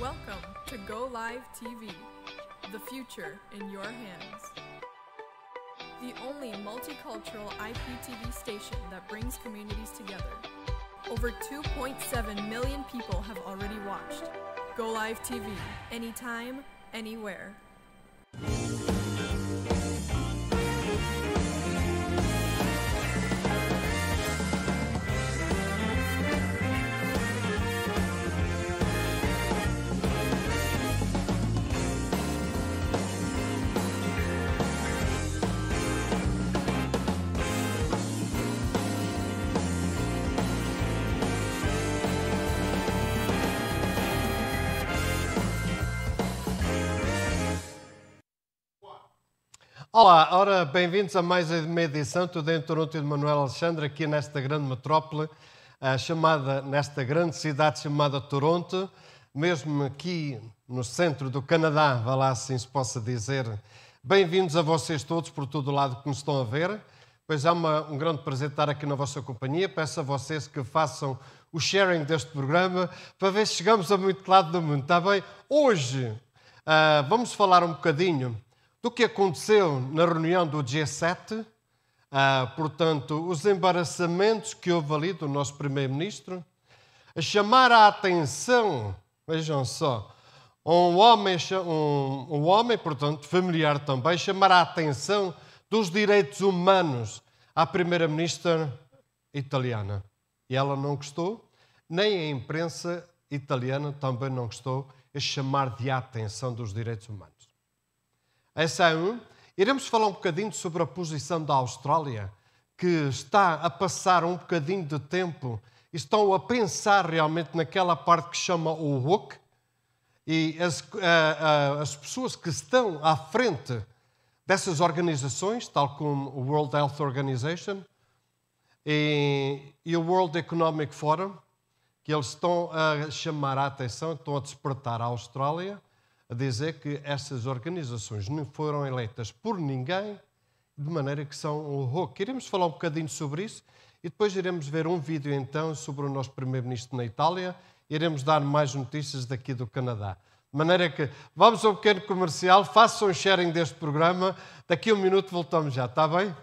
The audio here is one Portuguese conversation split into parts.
Welcome to Go Live TV, the future in your hands. The only multicultural IPTV station that brings communities together. Over 2.7 million people have already watched. Go Live TV, anytime, anywhere. Olá, ora, bem-vindos a mais uma edição Tudo em Toronto e de Manuel Alexandre, aqui nesta grande metrópole, eh, chamada, nesta grande cidade chamada Toronto, mesmo aqui no centro do Canadá, vá lá assim se possa dizer. Bem-vindos a vocês todos por todo o lado que me estão a ver. Pois é uma, um grande prazer estar aqui na vossa companhia. Peço a vocês que façam o sharing deste programa para ver se chegamos a muito lado do mundo, está bem? Hoje uh, vamos falar um bocadinho do que aconteceu na reunião do G7, ah, portanto, os embaraçamentos que houve ali do nosso Primeiro-Ministro, a chamar a atenção, vejam só, um homem, um, um homem, portanto, familiar também, chamar a atenção dos direitos humanos à Primeira-Ministra italiana. E ela não gostou, nem a imprensa italiana também não gostou a chamar de atenção dos direitos humanos. Essa é um. iremos falar um bocadinho sobre a posição da Austrália, que está a passar um bocadinho de tempo, estão a pensar realmente naquela parte que chama o hook, e as, as pessoas que estão à frente dessas organizações, tal como o World Health Organization e, e o World Economic Forum, que eles estão a chamar a atenção, estão a despertar a Austrália a dizer que essas organizações não foram eleitas por ninguém, de maneira que são um rock. Iremos falar um bocadinho sobre isso e depois iremos ver um vídeo então sobre o nosso primeiro-ministro na Itália. Iremos dar mais notícias daqui do Canadá. De maneira que vamos ao pequeno comercial, façam um sharing deste programa. Daqui a um minuto voltamos já, está bem?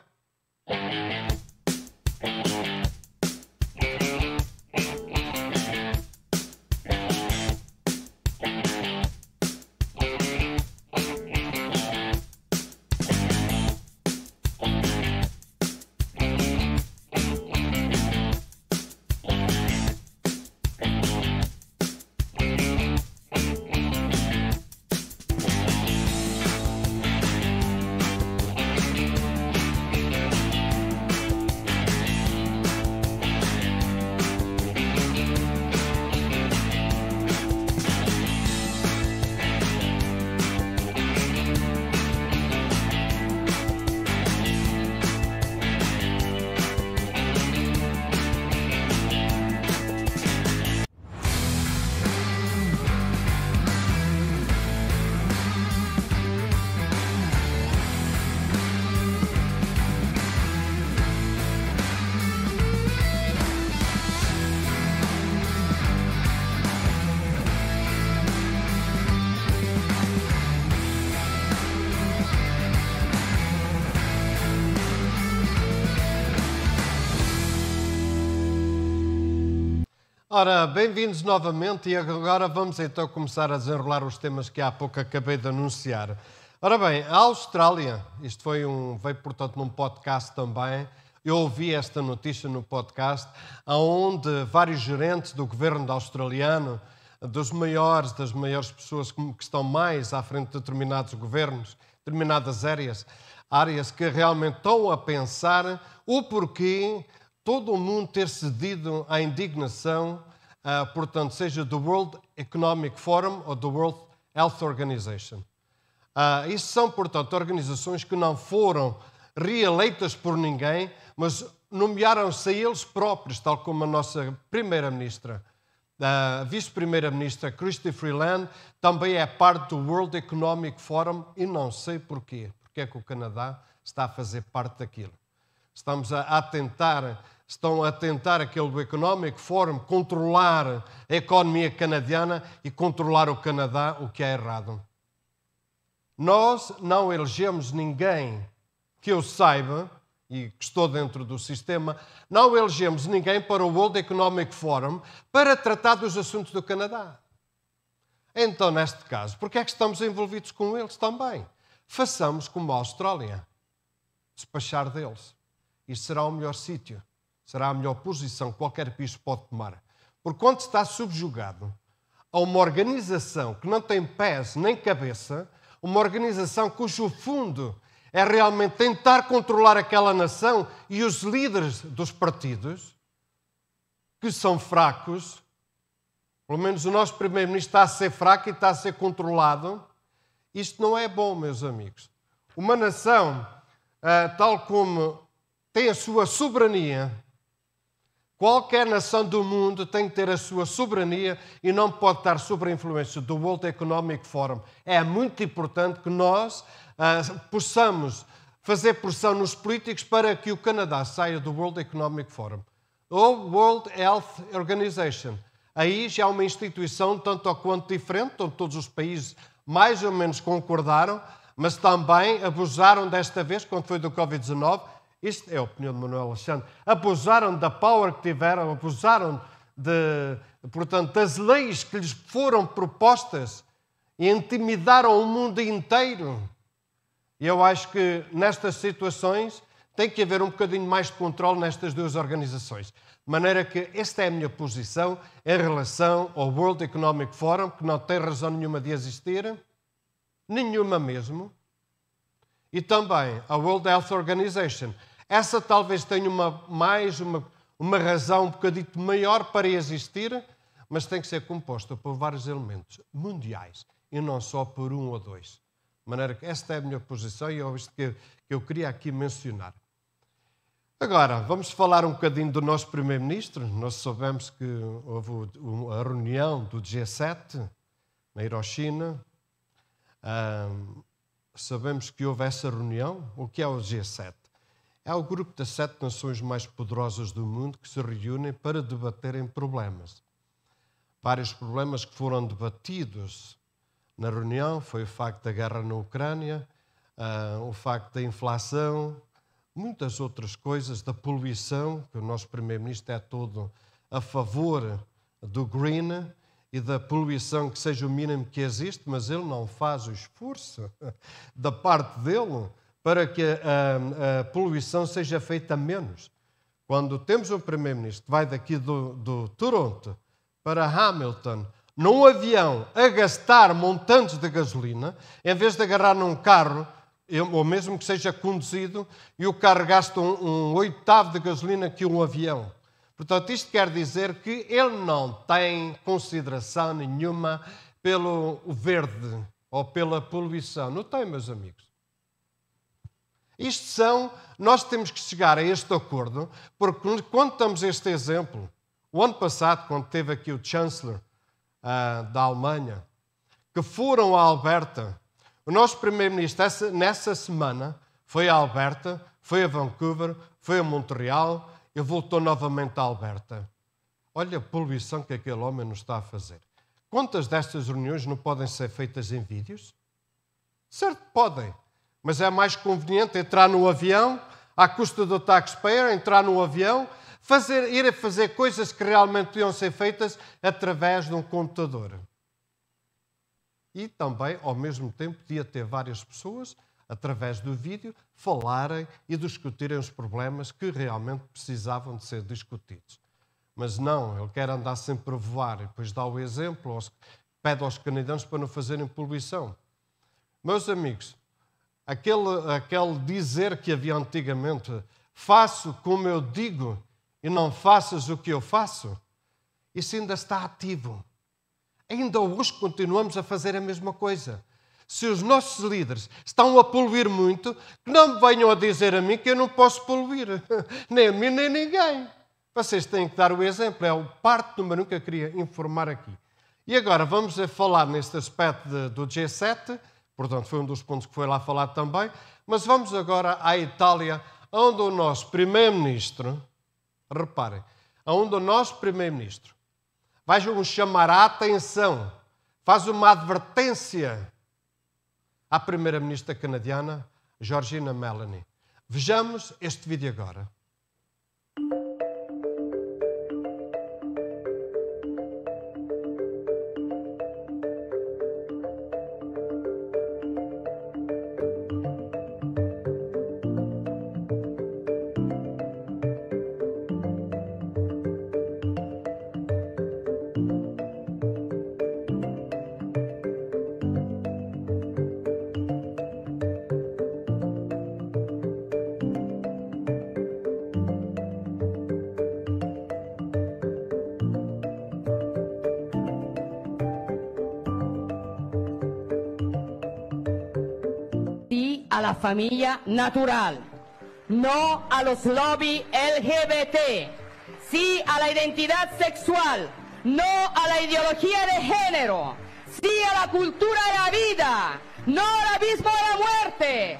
bem-vindos novamente e agora vamos então começar a desenrolar os temas que há pouco acabei de anunciar. Ora bem, a Austrália, isto foi um, veio portanto num podcast também, eu ouvi esta notícia no podcast, onde vários gerentes do governo australiano, dos maiores, das maiores pessoas que, que estão mais à frente de determinados governos, determinadas áreas, áreas que realmente estão a pensar o porquê todo o mundo ter cedido à indignação uh, portanto, seja do World Economic Forum ou do World Health Organization. Uh, isso são, portanto, organizações que não foram reeleitas por ninguém, mas nomearam-se eles próprios, tal como a nossa primeira-ministra, a ah, vice-primeira-ministra Christy Freeland, também é parte do World Economic Forum e não sei porquê, porque é que o Canadá está a fazer parte daquilo. Estamos a, a tentar estão a tentar aquele do Economic Forum controlar a economia canadiana e controlar o Canadá, o que é errado. Nós não elegemos ninguém que eu saiba e que estou dentro do sistema, não elegemos ninguém para o World Economic Forum para tratar dos assuntos do Canadá. Então, neste caso, porque é que estamos envolvidos com eles também? Façamos como a Austrália, despachar deles. Isso será o melhor sítio será a melhor posição que qualquer bispo pode tomar. Porque quando está subjugado a uma organização que não tem pés nem cabeça, uma organização cujo fundo é realmente tentar controlar aquela nação e os líderes dos partidos, que são fracos, pelo menos o nosso primeiro-ministro está a ser fraco e está a ser controlado. Isto não é bom, meus amigos. Uma nação, ah, tal como tem a sua soberania Qualquer nação do mundo tem que ter a sua soberania e não pode estar sob a influência do World Economic Forum. É muito importante que nós ah, possamos fazer pressão nos políticos para que o Canadá saia do World Economic Forum ou World Health Organization. Aí já é uma instituição tanto ou quanto diferente, onde todos os países mais ou menos concordaram, mas também abusaram desta vez, quando foi do Covid-19, isto é a opinião de Manuel Alexandre. Abusaram da power que tiveram, abusaram de, portanto, das leis que lhes foram propostas e intimidaram o mundo inteiro. E eu acho que nestas situações tem que haver um bocadinho mais de controle nestas duas organizações. De maneira que esta é a minha posição em relação ao World Economic Forum, que não tem razão nenhuma de existir, nenhuma mesmo, e também à World Health Organization. Essa talvez tenha uma, mais uma, uma razão um bocadito maior para existir, mas tem que ser composta por vários elementos mundiais e não só por um ou dois. De maneira que esta é a minha posição e é isto que, que eu queria aqui mencionar. Agora, vamos falar um bocadinho do nosso Primeiro-Ministro. Nós soubemos que houve a reunião do G7 na Hiroshima. Um, sabemos que houve essa reunião. O que é o G7? É o grupo das sete nações mais poderosas do mundo que se reúnem para debaterem problemas. Vários problemas que foram debatidos na reunião foi o facto da guerra na Ucrânia, uh, o facto da inflação, muitas outras coisas, da poluição, que o nosso Primeiro-Ministro é todo a favor do green e da poluição que seja o mínimo que existe, mas ele não faz o esforço da parte dele para que a, a poluição seja feita menos. Quando temos um primeiro-ministro que vai daqui do, do Toronto para Hamilton, num avião, a gastar montantes de gasolina, em vez de agarrar num carro, ou mesmo que seja conduzido, e o carro gasta um, um oitavo de gasolina que um avião. Portanto, isto quer dizer que ele não tem consideração nenhuma pelo verde ou pela poluição. Não tem, meus amigos. Isto são, nós temos que chegar a este acordo, porque quando estamos este exemplo, o ano passado, quando teve aqui o chanceler uh, ah, da Alemanha, que foram a Alberta, o nosso primeiro-ministro nessa semana foi a Alberta, foi a Vancouver, foi a Montreal e voltou novamente a Alberta. Olha a poluição que aquele homem nos está a fazer. Quantas destas reuniões não podem ser feitas em vídeos? Certo, podem mas é mais conveniente entrar no avião, à custa do taxpayer, entrar no avião, fazer, ir a fazer coisas que realmente podiam ser feitas através de um computador. E também, ao mesmo tempo, podia ter várias pessoas, através do vídeo, falarem e discutirem os problemas que realmente precisavam de ser discutidos. Mas não, ele quer andar sempre a voar e depois dá o exemplo, aos, pede aos canadianos para não fazerem poluição. Meus amigos, aquele, aquele dizer que havia antigamente: faço como eu digo e não faças o que eu faço, isso ainda está ativo. Ainda hoje continuamos a fazer a mesma coisa. Se os nossos líderes estão a poluir muito, não venham a dizer a mim que eu não posso poluir. Nem a mim, nem a ninguém. Vocês têm que dar o exemplo. É o parte número um que eu queria informar aqui. E agora vamos a falar neste aspecto de, do G7 Portanto, foi um dos pontos que foi lá falado também. Mas vamos agora à Itália, onde o nosso primeiro-ministro, reparem, onde o nosso primeiro-ministro vai chamar a atenção, faz uma advertência à primeira-ministra canadiana, Georgina Melanie. Vejamos este vídeo agora. familia natural, no a los lobbies LGBT, sí a la identidad sexual, no a la ideología de género, sí a la cultura de la vida, no al abismo de la muerte,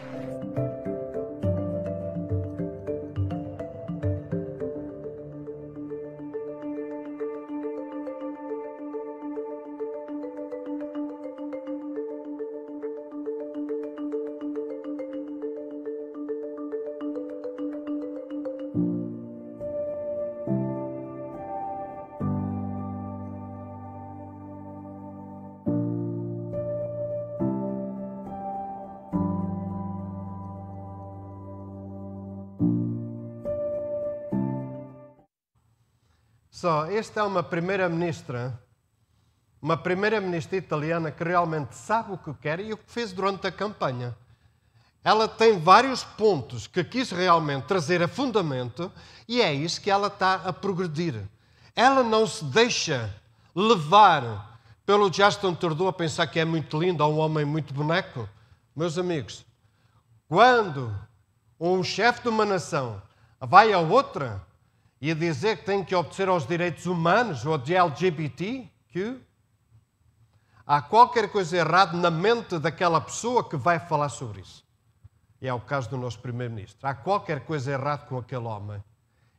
só, esta é uma primeira-ministra, uma primeira-ministra italiana que realmente sabe o que quer e o que fez durante a campanha. Ela tem vários pontos que quis realmente trazer a fundamento e é isso que ela está a progredir. Ela não se deixa levar pelo Justin Trudeau a pensar que é muito lindo, é um homem muito boneco. Meus amigos, quando um chefe de uma nação vai a outra, e a dizer que tem que obter aos direitos humanos ou de LGBTQ, há qualquer coisa errada na mente daquela pessoa que vai falar sobre isso. E é o caso do nosso Primeiro-Ministro. Há qualquer coisa errada com aquele homem.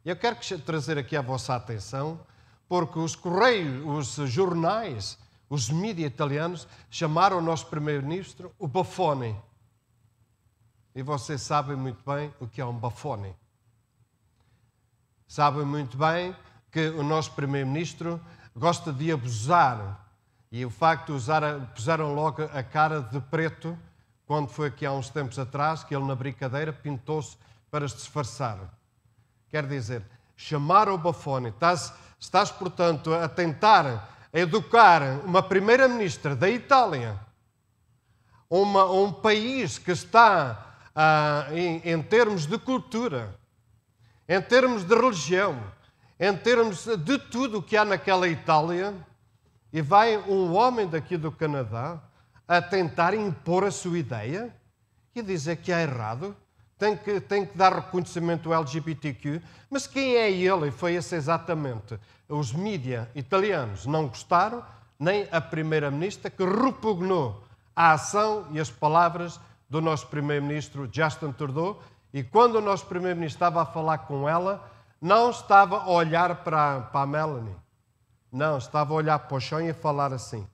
Eu quero trazer aqui a vossa atenção, porque os correios, os jornais, os mídias italianos chamaram o nosso Primeiro-Ministro o Bafone. E vocês sabem muito bem o que é um Bafone. Sabem muito bem que o nosso Primeiro-Ministro gosta de abusar e o facto de usar, puseram logo a cara de preto, quando foi aqui há uns tempos atrás, que ele na brincadeira pintou-se para se disfarçar. Quer dizer, chamar o bafone. Estás, estás, portanto, a tentar educar uma primeira-ministra da Itália, uma, um país que está, ah, em, em termos de cultura, em termos de religião, em termos de tudo o que há naquela Itália, e vai um homem daqui do Canadá a tentar impor a sua ideia e dizer é que é errado, tem que, tem que dar reconhecimento ao LGBTQ, mas quem é ele? E foi esse exatamente. Os mídia italianos não gostaram, nem a Primeira-Ministra, que repugnou a ação e as palavras do nosso Primeiro-Ministro Justin Trudeau, e quando o nosso primeiro-ministro estava a falar com ela, não estava a olhar para, para a Melanie. Não, estava a olhar para o chão e a falar assim.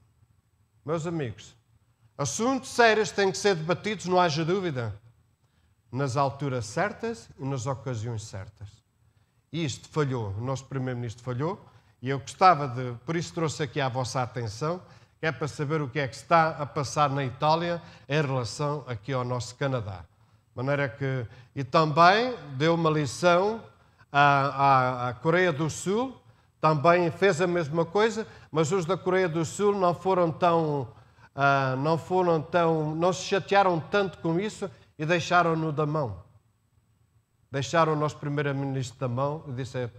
Meus amigos, assuntos sérios têm que ser debatidos, não haja dúvida, nas alturas certas e nas ocasiões certas. isto falhou, o nosso primeiro-ministro falhou, e eu gostava de, por isso trouxe aqui à vossa atenção, é para saber o que é que está a passar na Itália em relação aqui ao nosso Canadá maneira que e também deu uma lição à, à, à, Coreia do Sul, também fez a mesma coisa, mas os da Coreia do Sul não foram tão uh, não foram tão não se chatearam tanto com isso e deixaram-no da mão. Deixaram o nosso primeiro-ministro da mão e disse: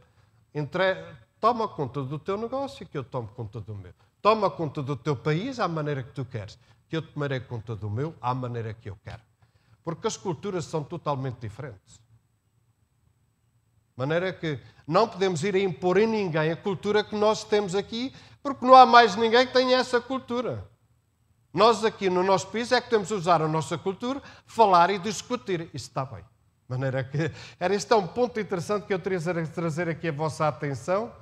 Entre, toma conta do teu negócio que eu tomo conta do meu. Toma conta do teu país à maneira que tu queres, que eu tomarei conta do meu à maneira que eu quero porque as culturas são totalmente diferentes. De maneira que não podemos ir a impor em ninguém a cultura que nós temos aqui, porque não há mais ninguém que tenha essa cultura. Nós aqui no nosso país é que temos de usar a nossa cultura, falar e discutir. Isso está bem. De maneira que era este é um ponto interessante que eu de trazer aqui a vossa atenção.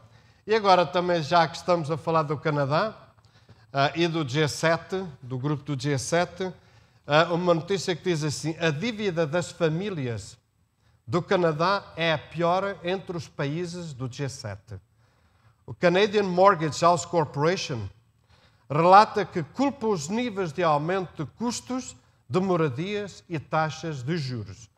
E agora também, já que estamos a falar do Canadá uh, e do G7, do grupo do G7, ah, uma notícia que diz assim: a dívida das famílias do Canadá é a pior entre os países do G7. O Canadian Mortgage House Corporation relata que culpa os níveis de aumento de custos de moradias e taxas de juros,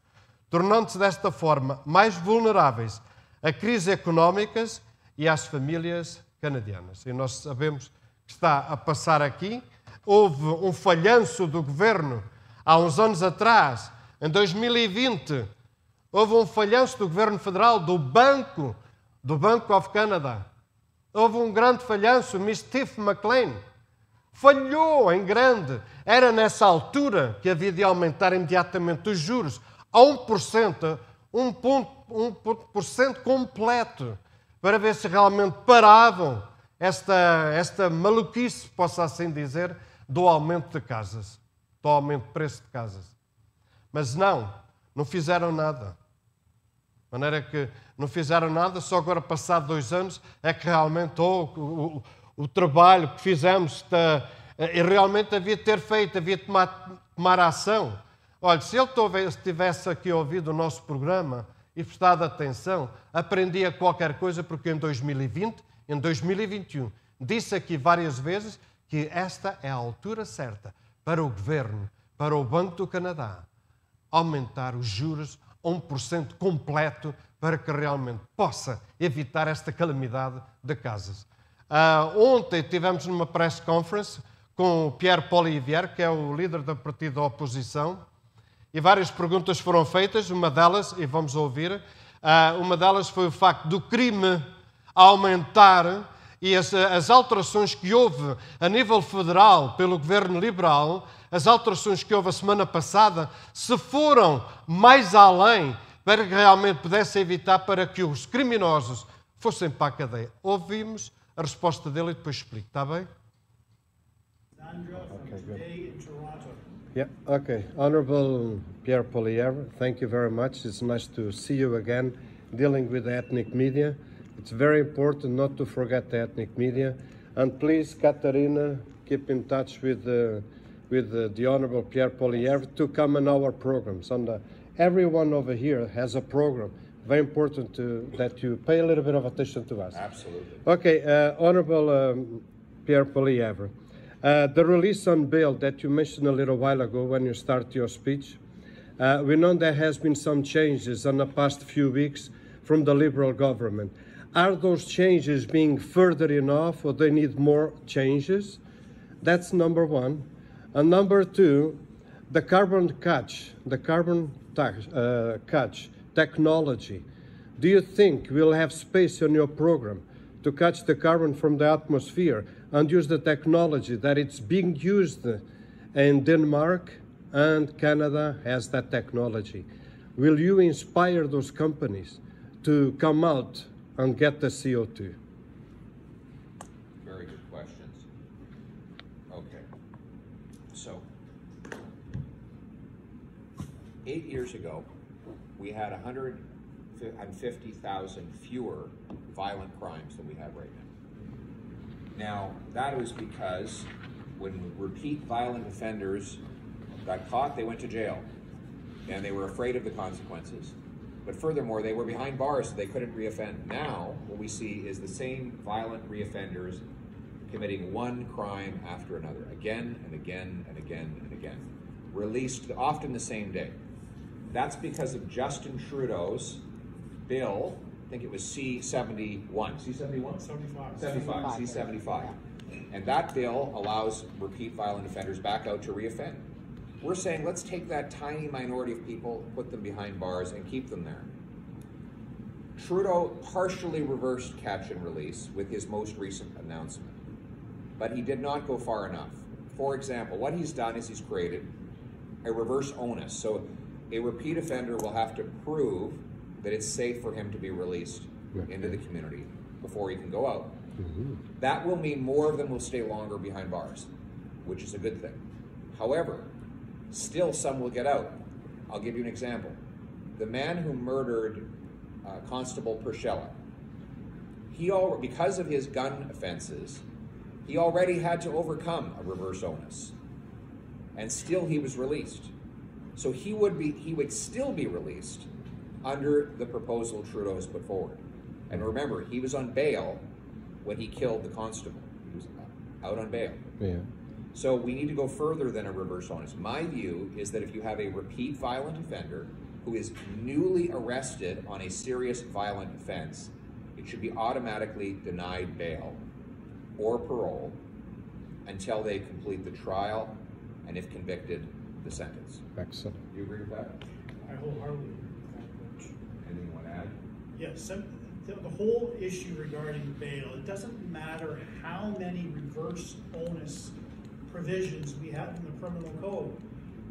tornando-se desta forma mais vulneráveis a crises económicas e às famílias canadianas. E nós sabemos que está a passar aqui houve um falhanço do governo há uns anos atrás, em 2020, houve um falhanço do governo federal, do banco, do Banco of Canada. Houve um grande falhanço, Miss Tiff McLean. Falhou em grande. Era nessa altura que havia de aumentar imediatamente os juros a 1%, 1 ponto, cento completo, para ver se realmente paravam esta, esta maluquice, posso assim dizer, do aumento de casas, do aumento de preço de casas. Mas não, não fizeram nada. De maneira que não fizeram nada, só agora, passado dois anos, é que realmente oh, o, o, trabalho que fizemos está, eh, e realmente havia de ter feito, havia de tomar, tomar ação. Olha, se ele tivesse aqui ouvido o nosso programa e prestado atenção, aprendia qualquer coisa, porque em 2020, em 2021, disse aqui várias vezes que esta é a altura certa para o governo, para o Banco do Canadá, aumentar os juros a 1% completo para que realmente possa evitar esta calamidade de casas. Uh, ah, ontem tivemos numa press conference com o Pierre Polivier, que é o líder do partido da oposição, e várias perguntas foram feitas. Uma delas, e vamos ouvir, uh, uma delas foi o facto do crime aumentar e as, as alterações que houve a nível federal pelo governo liberal, as alterações que houve a semana passada, se foram mais além para que realmente pudesse evitar para que os criminosos fossem para a cadeia. Ouvimos a resposta dele e depois explico, está bem? Yeah, okay. Honorable Pierre Poliev, thank you very much. It's nice to see you again dealing with the ethnic media. It's very important not to forget the ethnic media. And please, Katarina, keep in touch with, uh, with uh, the Honorable Pierre Poliev to come on our programs. And uh, everyone over here has a program. Very important to, that you pay a little bit of attention to us. Absolutely. Okay, uh, Honorable um, Pierre Poliev, uh, the release on bail that you mentioned a little while ago when you started your speech, uh, we know there has been some changes in the past few weeks from the Liberal government. Are those changes being further enough or they need more changes? That's number one. And number two, the carbon catch, the carbon tax, uh, catch technology. Do you think we'll have space on your program to catch the carbon from the atmosphere and use the technology that it's being used in Denmark and Canada has that technology? Will you inspire those companies to come out and get the CO2? Very good questions. Okay. So, eight years ago, we had 150,000 fewer violent crimes than we have right now. Now, that was because when repeat violent offenders got caught, they went to jail and they were afraid of the consequences. But furthermore, they were behind bars, so they couldn't reoffend. Now, what we see is the same violent reoffenders committing one crime after another, again and again and again and again, released often the same day. That's because of Justin Trudeau's bill, I think it was C71. C71? 75. 75, C75. And that bill allows repeat violent offenders back out to reoffend. We're saying let's take that tiny minority of people, put them behind bars, and keep them there. Trudeau partially reversed catch and release with his most recent announcement, but he did not go far enough. For example, what he's done is he's created a reverse onus. So a repeat offender will have to prove that it's safe for him to be released into the community before he can go out. Mm-hmm. That will mean more of them will stay longer behind bars, which is a good thing. However, Still, some will get out. I'll give you an example. The man who murdered uh, Constable Pershella, he all, because of his gun offenses, he already had to overcome a reverse onus, and still he was released. So he would be, he would still be released under the proposal Trudeau has put forward. And remember, he was on bail when he killed the constable. He was out on bail. Yeah. So we need to go further than a reverse onus. My view is that if you have a repeat violent offender who is newly arrested on a serious violent offense, it should be automatically denied bail or parole until they complete the trial and, if convicted, the sentence. Excellent. Do you agree with that? I wholeheartedly agree with that want to add? Yes. the, the whole issue regarding bail, it doesn't matter how many reverse onus provisions we have in the criminal code,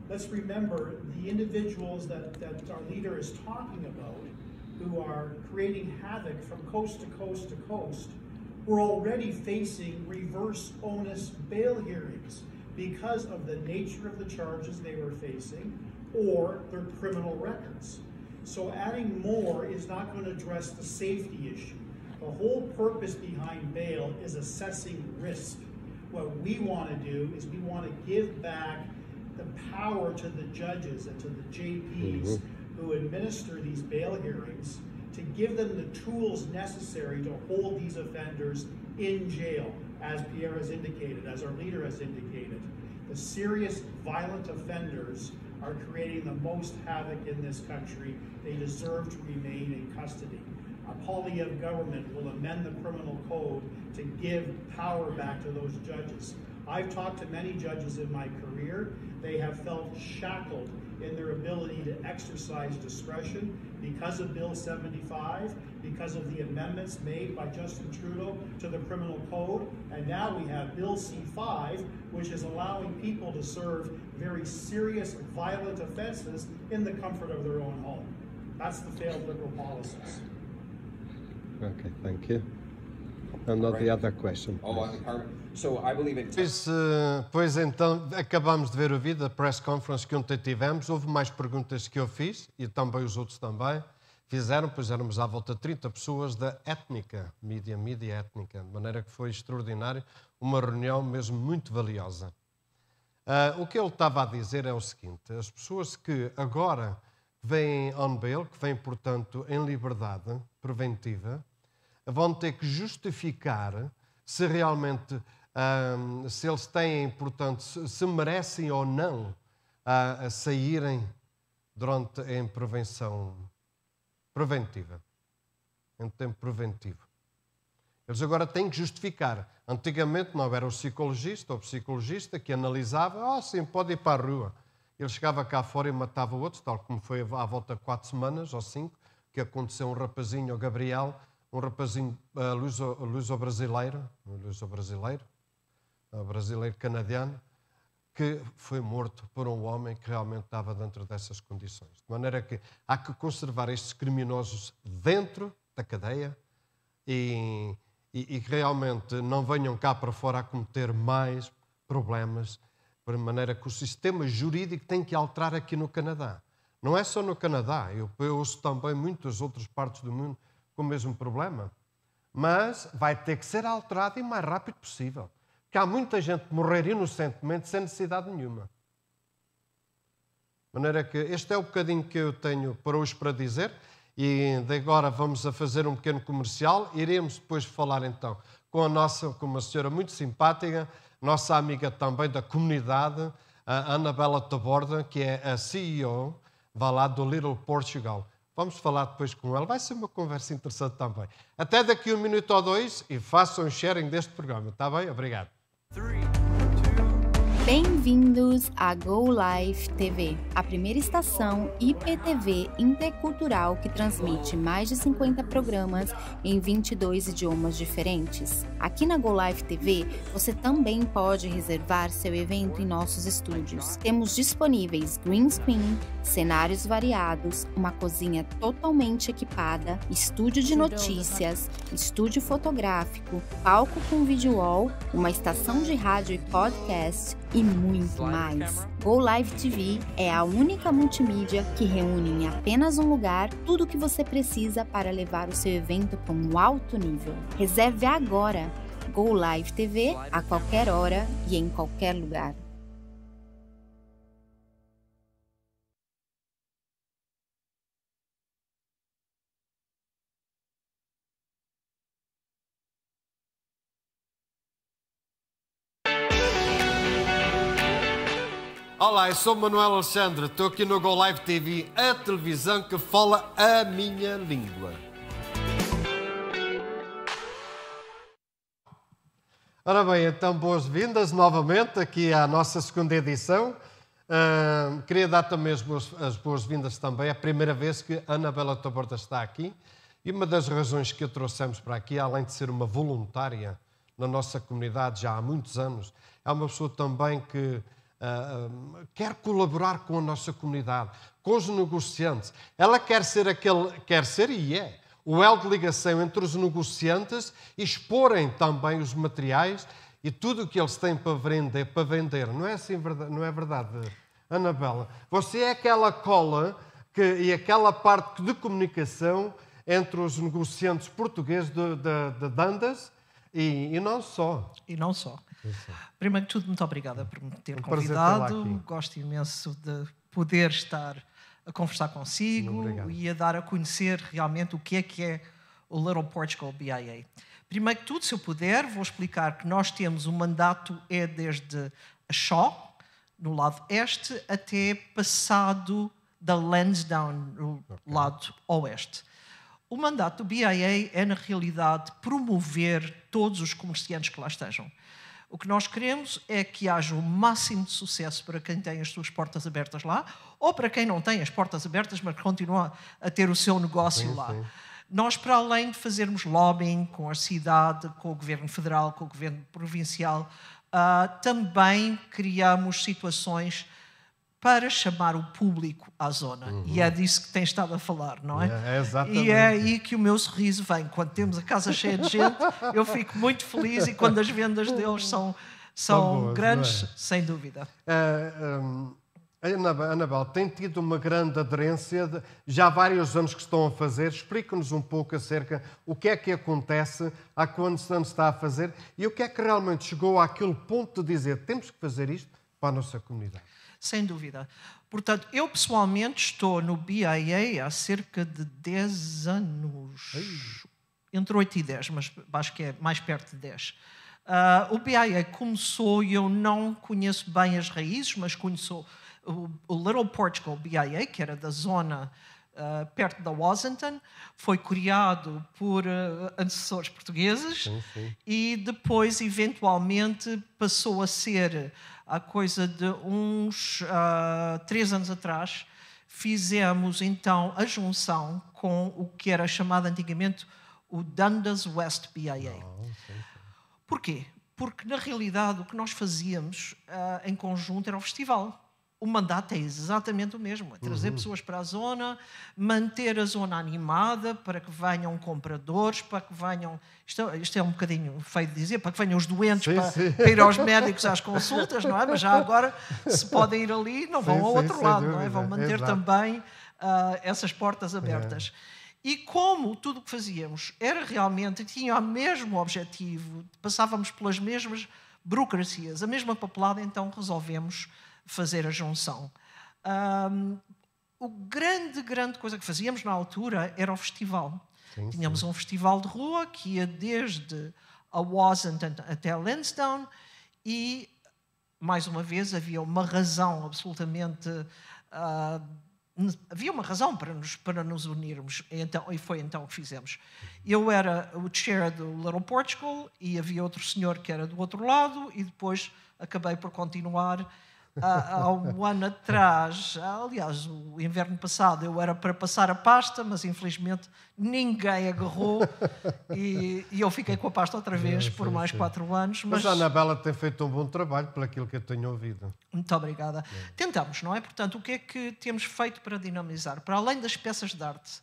let's remember the individuals that, that our leader is talking about who are creating havoc from coast to coast to coast were already facing reverse onus bail hearings because of the nature of the charges they were facing or their criminal records. So adding more is not going to address the safety issue. The whole purpose behind bail is assessing risk what we want to do is we want to give back the power to the judges and to the JPs mm -hmm. who administer these bail hearings to give them the tools necessary to hold these offenders in jail, as Pierre has indicated, as our leader has indicated. The serious violent offenders are creating the most havoc in this country. They deserve to remain in custody of government will amend the criminal code to give power back to those judges. I've talked to many judges in my career. They have felt shackled in their ability to exercise discretion because of Bill 75, because of the amendments made by Justin Trudeau to the criminal code, and now we have Bill C5, which is allowing people to serve very serious, violent offenses in the comfort of their own home. That's the failed liberal policies. Okay, thank you. And not the other question. Oh, pois, eh, pois então, acabamos de ver o vídeo da press conference que ontem tivemos. Houve mais perguntas que eu fiz e também os outros também fizeram, pois éramos à volta de 30 pessoas da étnica, mídia, mídia étnica, de maneira que foi extraordinário, uma reunião mesmo muito valiosa. Uh, o que ele estava a dizer é o seguinte: as pessoas que agora vêm on bail, que vêm, portanto, em liberdade preventiva, vão ter que justificar se realmente um, se eles têm, portanto, se, merecem ou não a, a saírem durante em prevenção preventiva, em tempo preventivo. Eles agora têm que justificar. Antigamente não era o psicologista ou psicologista que analisava, ah, oh, sim, pode ir para a rua. Ele chegava cá fora e matava outros, tal como foi à volta de quatro semanas ou cinco, que aconteceu um rapazinho, o Gabriel, um rapazinho uh, luso, luso brasileiro, luso brasileiro, uh, eh, brasileiro canadiano, que foi morto por um homem que realmente estava dentro dessas condições. De maneira que há que conservar estes criminosos dentro da cadeia e, e, e realmente não venham cá para fora a cometer mais problemas, de maneira que o sistema jurídico tem que alterar aqui no Canadá. Não é só no Canadá, eu, eu ouço também muitas outras partes do mundo com o mesmo problema. Mas vai ter que ser alterado e o mais rápido possível. Porque há muita gente morrer inocentemente sem necessidade nenhuma. De maneira que este é o bocadinho que eu tenho para hoje para dizer. E de agora vamos a fazer um pequeno comercial. Iremos depois falar então com a nossa, com uma senhora muito simpática, nossa amiga também da comunidade, a Anabela Taborda, que é a CEO, vá lá, do Little Portugal. Vamos falar depois com ela. Vai ser uma conversa interessante também. Até daqui um minuto ou dois e façam um sharing deste programa. Está bem? Obrigado. Bem-vindos à Go Live TV, a primeira estação IPTV intercultural que transmite mais de 50 programas em 22 idiomas diferentes. Aqui na Go Live TV, você também pode reservar seu evento em nossos estúdios. Temos disponíveis green screen, cenários variados, uma cozinha totalmente equipada, estúdio de notícias, estúdio fotográfico, palco com vídeo wall, uma estação de rádio e podcast e muito mais. Go Live TV é a única multimídia que reúne em apenas um lugar tudo o que você precisa para levar o seu evento para um alto nível. Reserve agora Go Live TV a qualquer hora e em qualquer lugar. Olá, eu sou Manuel Alexandre, estou aqui no Go Live TV, a televisão que fala a minha língua. Ora bem, então boas-vindas novamente aqui à nossa segunda edição. Uh, queria dar também as boas-vindas também. É a primeira vez que a Anabela Taborda está aqui. E uma das razões que a trouxemos para aqui, além de ser uma voluntária na nossa comunidade já há muitos anos, é uma pessoa também que ah, ah, quer colaborar com a nossa comunidade, com os negociantes. Ela quer ser aquele, quer ser e é, o elo de ligação entre os negociantes, exporem também os materiais e tudo o que eles têm para vender, para vender. Não é assim, não é verdade, Anabela? Você é aquela cola que, e aquela parte de comunicação entre os negociantes portugueses de, de, de Dandas e, e não só. E não só. Primeiro que tudo, muito obrigada por me ter é um convidado. Gosto imenso de poder estar a conversar consigo e a dar a conhecer realmente o que é que é o Little Portugal BIA. Primeiro que tudo, se eu puder, vou explicar que nós temos o um mandato é desde a Xó, no lado este, até passado da Lansdowne, no okay. lado oeste. O mandato do BIA é, na realidade, promover todos os comerciantes que lá estejam. O que nós queremos é que haja o máximo de sucesso para quem tem as suas portas abertas lá, ou para quem não tem as portas abertas, mas continua a ter o seu negócio sim, lá. Sim. Nós, para além de fazermos lobbying com a cidade, com o governo federal, com o governo provincial, uh, também criamos situações para chamar o público à zona. Uhum. E é disso que tem estado a falar, não é? é exatamente. É e é aí que o meu sorriso vem. Quando temos a casa cheia de gente, eu fico muito feliz e quando as vendas deles são, são boas, é? grandes, é? sem dúvida. Uh, é, um... Anabel, tem tido uma grande aderência, de, já há vários anos que estão a fazer. Explica-nos um pouco acerca o que é que acontece, há quantos anos está a fazer e o que é que realmente chegou àquele ponto de dizer temos que fazer isto para a nossa comunidade sem dúvida. Portanto, eu pessoalmente estou no BIA há cerca de 10 anos. Ei. Entre 8 e 10, mas acho que é mais perto de 10. Uh, ah, o BIA começou, e eu não conheço bem as raízes, mas conheço o, o Little Portugal BIA, que era da zona Uh, perto da Washington, foi criado por uh, antecessores portugueses sim, sim. e depois, eventualmente, passou a ser há coisa de uns uh, três anos atrás, fizemos então a junção com o que era chamado antigamente o Dundas West BIA. Não, ah, Porquê? Porque, na realidade, o que nós fazíamos uh, em conjunto era o festival o mandato é exatamente o mesmo: é trazer uhum. pessoas para a zona, manter a zona animada para que venham compradores, para que venham. Isto, é, isto é um bocadinho feio de dizer, para que venham os doentes sim, para, sim. para, ir aos médicos às consultas, não é? Mas já agora, se podem ir ali, não vão sim, ao outro lado, dúvida. não é? Vão manter Exato. também uh, essas portas abertas. É. E como tudo o que fazíamos era realmente, tinha o mesmo objetivo, passávamos pelas mesmas burocracias, a mesma papelada, então resolvemos fazer a junção. Um, o grande, grande coisa que fazíamos na altura era o festival. Sim, Tínhamos um festival de rua que ia desde a Washington até a Lansdowne e, mais uma vez, havia uma razão absolutamente... Uh, havia uma razão para nos, para nos unirmos então, e foi então que fizemos. Eu era o chair do Little Portugal e havia outro senhor que era do outro lado e depois acabei por continuar há, um ano atrás, aliás, o inverno passado, eu era para passar a pasta, mas infelizmente ninguém agarrou e, e eu fiquei com a pasta outra vez é, por mais sim. quatro anos. Mas... mas, a Anabela tem feito um bom trabalho, por aquilo que eu tenho ouvido. Muito obrigada. É. Tentamos, não é? Portanto, o que é que temos feito para dinamizar? Para além das peças de arte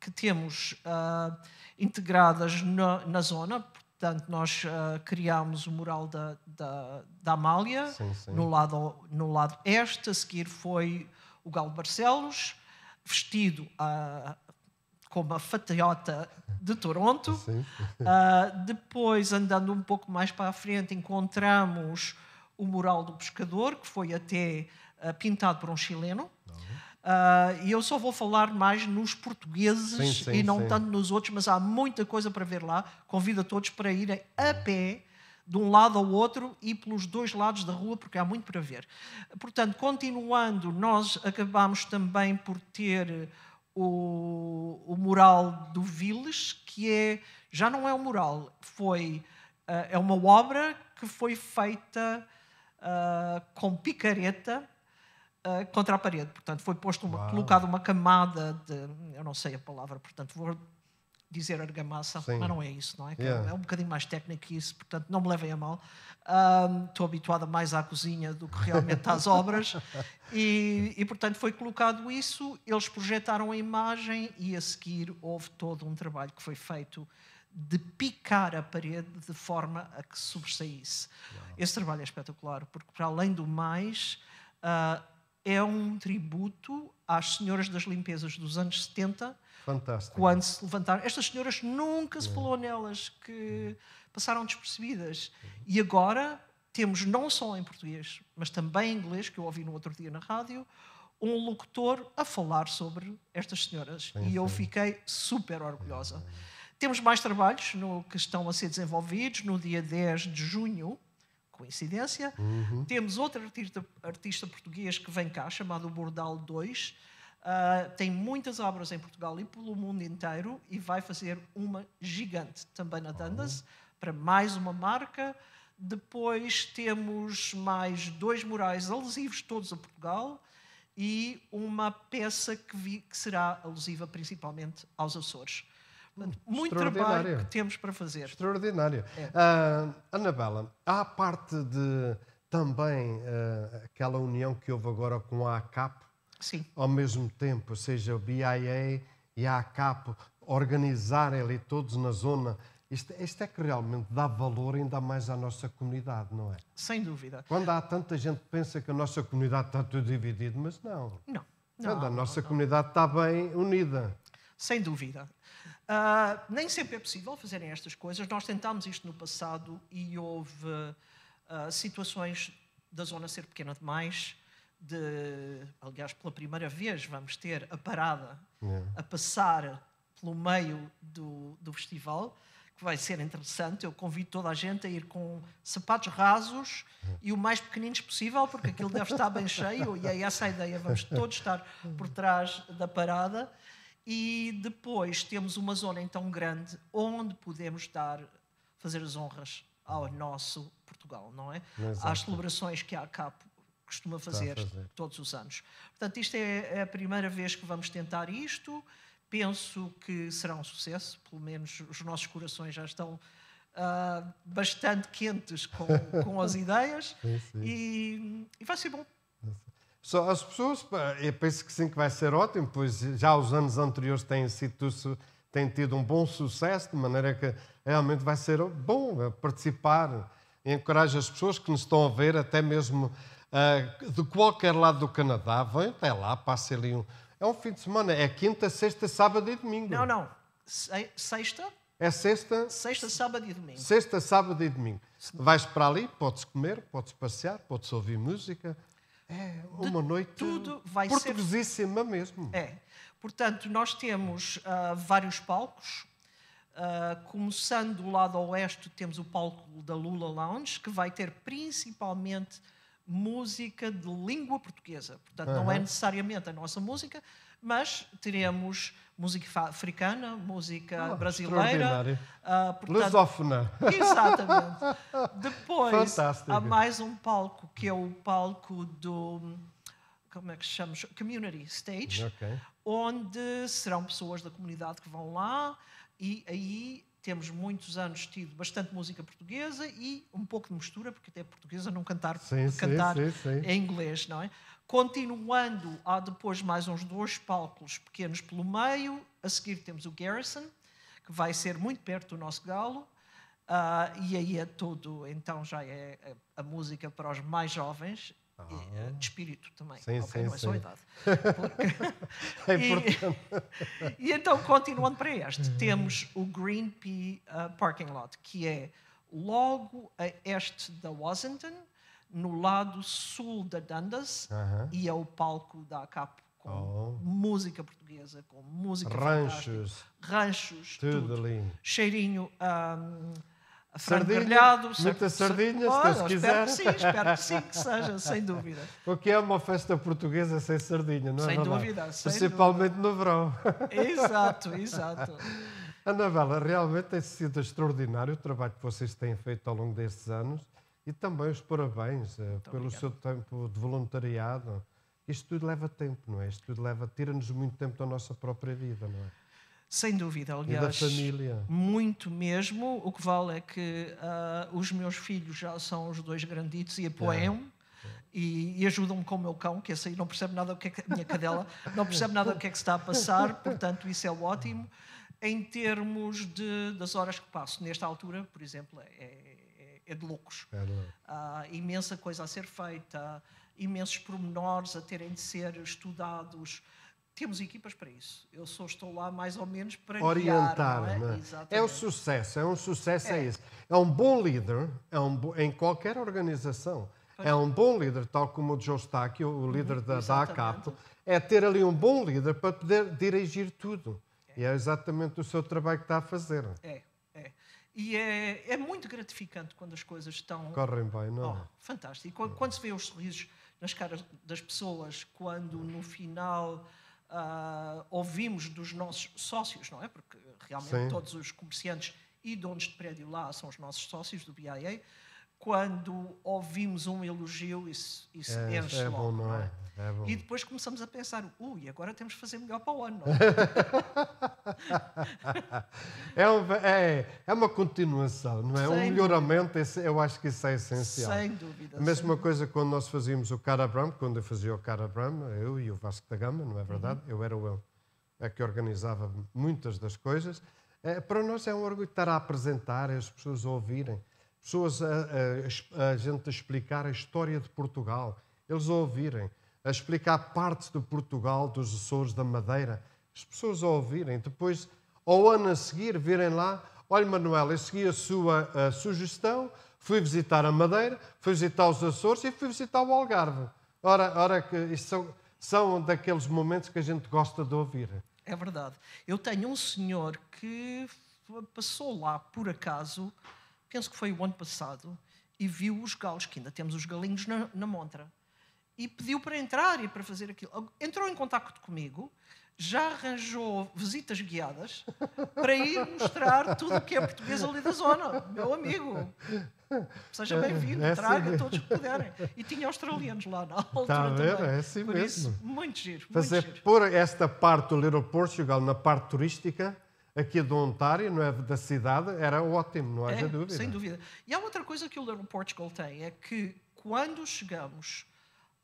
que temos uh, integradas na zona, Portanto, nós uh, criámos o mural da, da, da Amália, sim, sim. No, lado, no lado este, a seguir foi o Galo Barcelos, vestido uh, ah, como a fataiota de Toronto. Uh, depois, andando um pouco mais para a frente, encontramos o mural do pescador, que foi até pintado por um chileno. Não. Uh, e eu só vou falar mais nos portugueses sim, sim, e não sim. tanto nos outros, mas há muita coisa para ver lá. Convido a todos para irem a pé de um lado ao outro e pelos dois lados da rua, porque há muito para ver. Portanto, continuando, nós acabamos também por ter o, o mural do Viles, que é, já não é um mural, foi, uh, é uma obra que foi feita uh, com picareta, uh, contra a parede. Portanto, foi posto uma, colocada uma camada de, eu não sei a palavra, portanto, vou dizer argamassa, Sim. mas não é isso, não é? é yeah. É um bocadinho mais técnico que isso, portanto, não me levem a mal. estou habituada mais à cozinha do que realmente às obras. E, e, portanto, foi colocado isso, eles projetaram a imagem e a seguir houve todo um trabalho que foi feito de picar a parede de forma a que sobressaísse. Esse trabalho é espetacular, porque, para além do mais, ah, é um tributo às senhoras das limpezas dos anos 70. Fantástico. Quando se levantaram. Estas senhoras nunca se é. falou nelas, que uhum. passaram despercebidas. E agora temos, não só em português, mas também em inglês, que eu ouvi no outro dia na rádio, um locutor a falar sobre estas senhoras. Sim, e eu fiquei super orgulhosa. É. Temos mais trabalhos no, que estão a ser desenvolvidos. No dia 10 de junho, coincidência. Uhum. Temos outro artista, artista, português que vem cá, chamado Bordal 2. Uh, ah, tem muitas obras em Portugal e pelo mundo inteiro e vai fazer uma gigante também na Dundas, uhum. Oh. para mais uma marca. Depois temos mais dois murais alusivos, todos a Portugal, e uma peça que, vi, que será alusiva principalmente aos Açores muito trabalho que temos para fazer. Extraordinário. É. Uh, Anabela, há parte de também uh, aquela união que houve agora com a ACAP, Sim. ao mesmo tempo, ou seja, o BIA e a ACAP organizarem ali todos na zona. Isto, isto é que realmente dá valor ainda mais à nossa comunidade, não é? Sem dúvida. Quando há tanta gente que pensa que a nossa comunidade está tudo dividida, mas não. Não. não Quando a nossa não, comunidade não. está bem unida. Sem dúvida. Uh, nem sempre é possível fazerem estas coisas. Nós tentámos isto no passado e houve uh, situações da zona ser pequena demais. De, aliás, pela primeira vez vamos ter a parada yeah. a passar pelo meio do, do festival, que vai ser interessante. Eu convido toda a gente a ir com sapatos rasos e o mais pequeninos possível, porque aquilo deve estar bem cheio e é essa a ideia. Vamos todos estar por trás da parada. E depois temos uma zona então grande onde podemos dar, fazer as honras ao nosso Portugal, não é? Exato. Às celebrações que a ACAP costuma fazer, fazer, todos os anos. Portanto, isto é a primeira vez que vamos tentar isto. Penso que será um sucesso, pelo menos os nossos corações já estão uh, bastante quentes com, com as ideias. Sim, sim. E, e vai ser bom. Só as pessoas, eu penso que sim, que vai ser ótimo, pois já os anos anteriores têm, sido, têm tido um bom sucesso, de maneira que realmente vai ser bom eh, participar. Encorajo as pessoas que nos estão a ver, até mesmo uh, de qualquer lado do Canadá, vem até lá, passem ali um. É um fim de semana, é quinta, sexta, sábado e domingo. Não, não. Eh, sexta? É sexta. Sexta, sábado e domingo. Sexta, sábado e domingo. Vais para ali, podes comer, podes passear, podes ouvir música, é, uma de, noite tudo vai portuguesíssima ser... mesmo. É. Portanto, nós temos uh, vários palcos. Uh, começando do lado oeste, temos o palco da Lula Lounge, que vai ter principalmente música de língua portuguesa. Portanto, uhum. não é necessariamente a nossa música, mas teremos música africana, música oh, brasileira. Uh, Lusófona. Exatamente. Depois Fantástico. há mais um palco que é o palco do como é que chamamos? Community Stage, okay. onde serão pessoas da comunidade que vão lá e aí temos muitos anos tido bastante música portuguesa e um pouco de mistura, porque até é portuguesa não cantar, sim, cantar sim, sim, em inglês, não é? Continuando, há depois mais uns dois palcos pequenos pelo meio. A seguir temos o Garrison, que vai ser muito perto do nosso galo. Uh, e aí é todo, então já é a, música para os mais jovens ah. e, eh, de espírito também, sim, okay? sim, não é só idade. Porque... é importante. E, e, então, continuando para este, hum. temos o Green Pea uh, ah, Parking Lot, que é logo a este da Washington, no lado sul da Dundas uh -huh. e é o palco da ACAP com oh. música portuguesa, com música ranchos, ranchos, tudo, tudo. cheirinho. Um, Sardinha, muita sardinha, se Deus quiser. Espero que sim, espero que sim, que seja, sem dúvida. O que é uma festa portuguesa sem sardinha, não é sem é? Dúvida, sem Principalmente dúvida. no verão. Exato, exato. Anabela, realmente tem sido extraordinário o trabalho que vocês têm feito ao longo destes anos e também os parabéns uh, pelo obrigado. seu tempo de voluntariado. Isto tudo leva tempo, não é? Isto tudo leva, tira-nos muito tempo da nossa própria vida, não é? Sem dúvida, aliás. E da família. Muito mesmo. O que vale é que uh, os meus filhos já são os dois granditos e apoiam. É. E, e ajudam-me com o meu cão, que esse aí não percebe nada o que é que, minha cadela, não percebe nada o que é que se está a passar, portanto, isso é ótimo. Em termos de, das horas que passo, nesta altura, por exemplo, é, é de loucos. É de imensa coisa a ser feita, imensos pormenores a terem de ser estudados. Temos equipas para isso. Eu só estou lá mais ou menos para orientar. Guiar, não é? Né? é um sucesso, é um sucesso é, é É um bom líder, é um bo... em qualquer organização. Pois. É, é. um bom líder, tal como o Joe Stack, o uhum, líder uhum, da, da ACAP, é ter ali um bom líder para poder dirigir tudo. É. E é exatamente o seu trabalho que está a fazer. É. E é, é muito gratificante quando as coisas estão. Correm bem, não é? Oh, fantástico. E quando, quando, se vê os sorrisos nas caras das pessoas, quando no final uh, ouvimos dos nossos sócios, não é? Porque realmente Sim. todos os comerciantes e donos de prédio lá são os nossos sócios do BIA quando ouvimos um elogio, isso, isso é, enche é logo. Bom, não é? é? é bom. E depois começamos a pensar, ui, agora temos que fazer melhor para o ano. É? é, um, é, é, uma continuação, não é? Sem um melhoramento, eu acho que isso é essencial. Sem dúvida. A mesma coisa quando nós fazíamos o Carabram, quando eu fazia o Carabram, eu e o Vasco da Gama, não é verdade? Uhum. Eu era o eu, é que organizava muitas das coisas. É, para nós é um orgulho estar a apresentar, as pessoas a ouvirem pessoas a, a, a gente a explicar a história de Portugal, eles a ouvirem, a explicar parte de Portugal, dos Açores, da Madeira, as pessoas a ouvirem. Depois, ao ano a seguir, virem lá, olha Manuel, eu segui a sua a sugestão, fui visitar a Madeira, fui visitar os Açores e fui visitar o Algarve. Ora, ora isso são, são daqueles momentos que a gente gosta de ouvir. É verdade. Eu tenho um senhor que passou lá por acaso penso que foi o ano passado, e viu os galos, que ainda temos os galinhos na, na montra. E pediu para entrar e para fazer aquilo. Entrou em contato comigo, já arranjou visitas guiadas para ir mostrar tudo o que é português ali da zona. Meu amigo, seja é, bem-vindo, é assim traga assim todos que puderem. E tinha australianos lá na altura tá ver, também. É assim Por mesmo. Isso, muito giro. Fazer muito giro. por esta parte do Little Portugal na parte turística aqui do Ontário, não é? da cidade, era ótimo, não haja é, dúvida. Sem dúvida. E há outra coisa que o Little Portugal tem, é que quando chegamos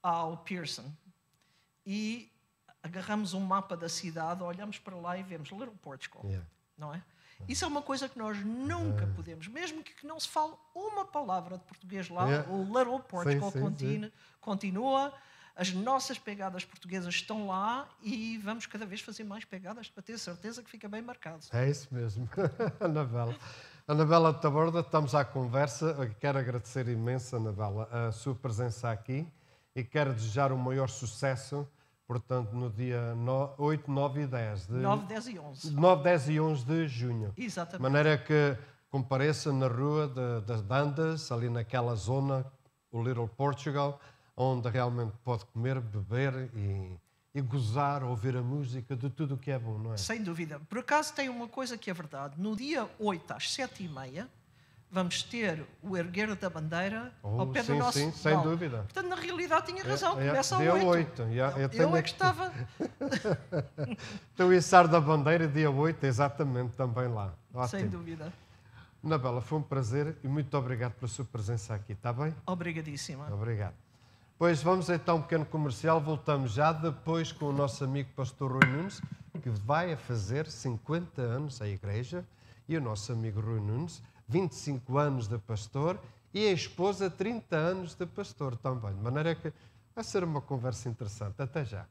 ao Pearson e agarramos um mapa da cidade, olhamos para lá e vemos Little Portugal, yeah. não é? Isso é uma coisa que nós nunca ah. podemos, mesmo que, não se fale uma palavra de português lá, o Little Portugal sim, sim, continua, sim. continua as nossas pegadas portuguesas estão lá e vamos cada vez fazer mais pegadas para ter certeza que fica bem marcado. É isso mesmo, Anabela. Anabela Taborda, estamos à conversa. Quero agradecer imenso, Anabela, a sua presença aqui e quero desejar o maior sucesso portanto, no dia 8, 9 e 10. De, 9, 10 e 11. 9, 10 e 11 de junho. Exatamente. De maneira que compareça na rua das Dandas, ali naquela zona, o Little Portugal, onde realmente pode comer, beber e, e gozar, ouvir a música, de tudo o que é bom, não é? Sem dúvida. Por acaso tem uma coisa que é verdade. No dia 8 às 7 e meia, vamos ter o erguer da bandeira oh, ao pé sim, do nosso Sim, sem dúvida. Portanto, na realidade tinha é, razão, é, é, começa dia 8. 8. Yeah, eu, eu é que estava... então, o içar da bandeira, dia 8, exatamente, também lá. Ótimo. Sem dúvida. Nabela, foi um prazer e muito obrigado pela sua presença aqui, está bem? Obrigadíssima. Obrigado. Pois vamos então um pequeno comercial, voltamos já depois com o nosso amigo pastor Rui Nunes, que vai a fazer 50 anos à igreja, e o nosso amigo Rui Nunes, 25 anos de pastor, e a esposa 30 anos de pastor também. De maneira que vai ser uma conversa interessante. Até já.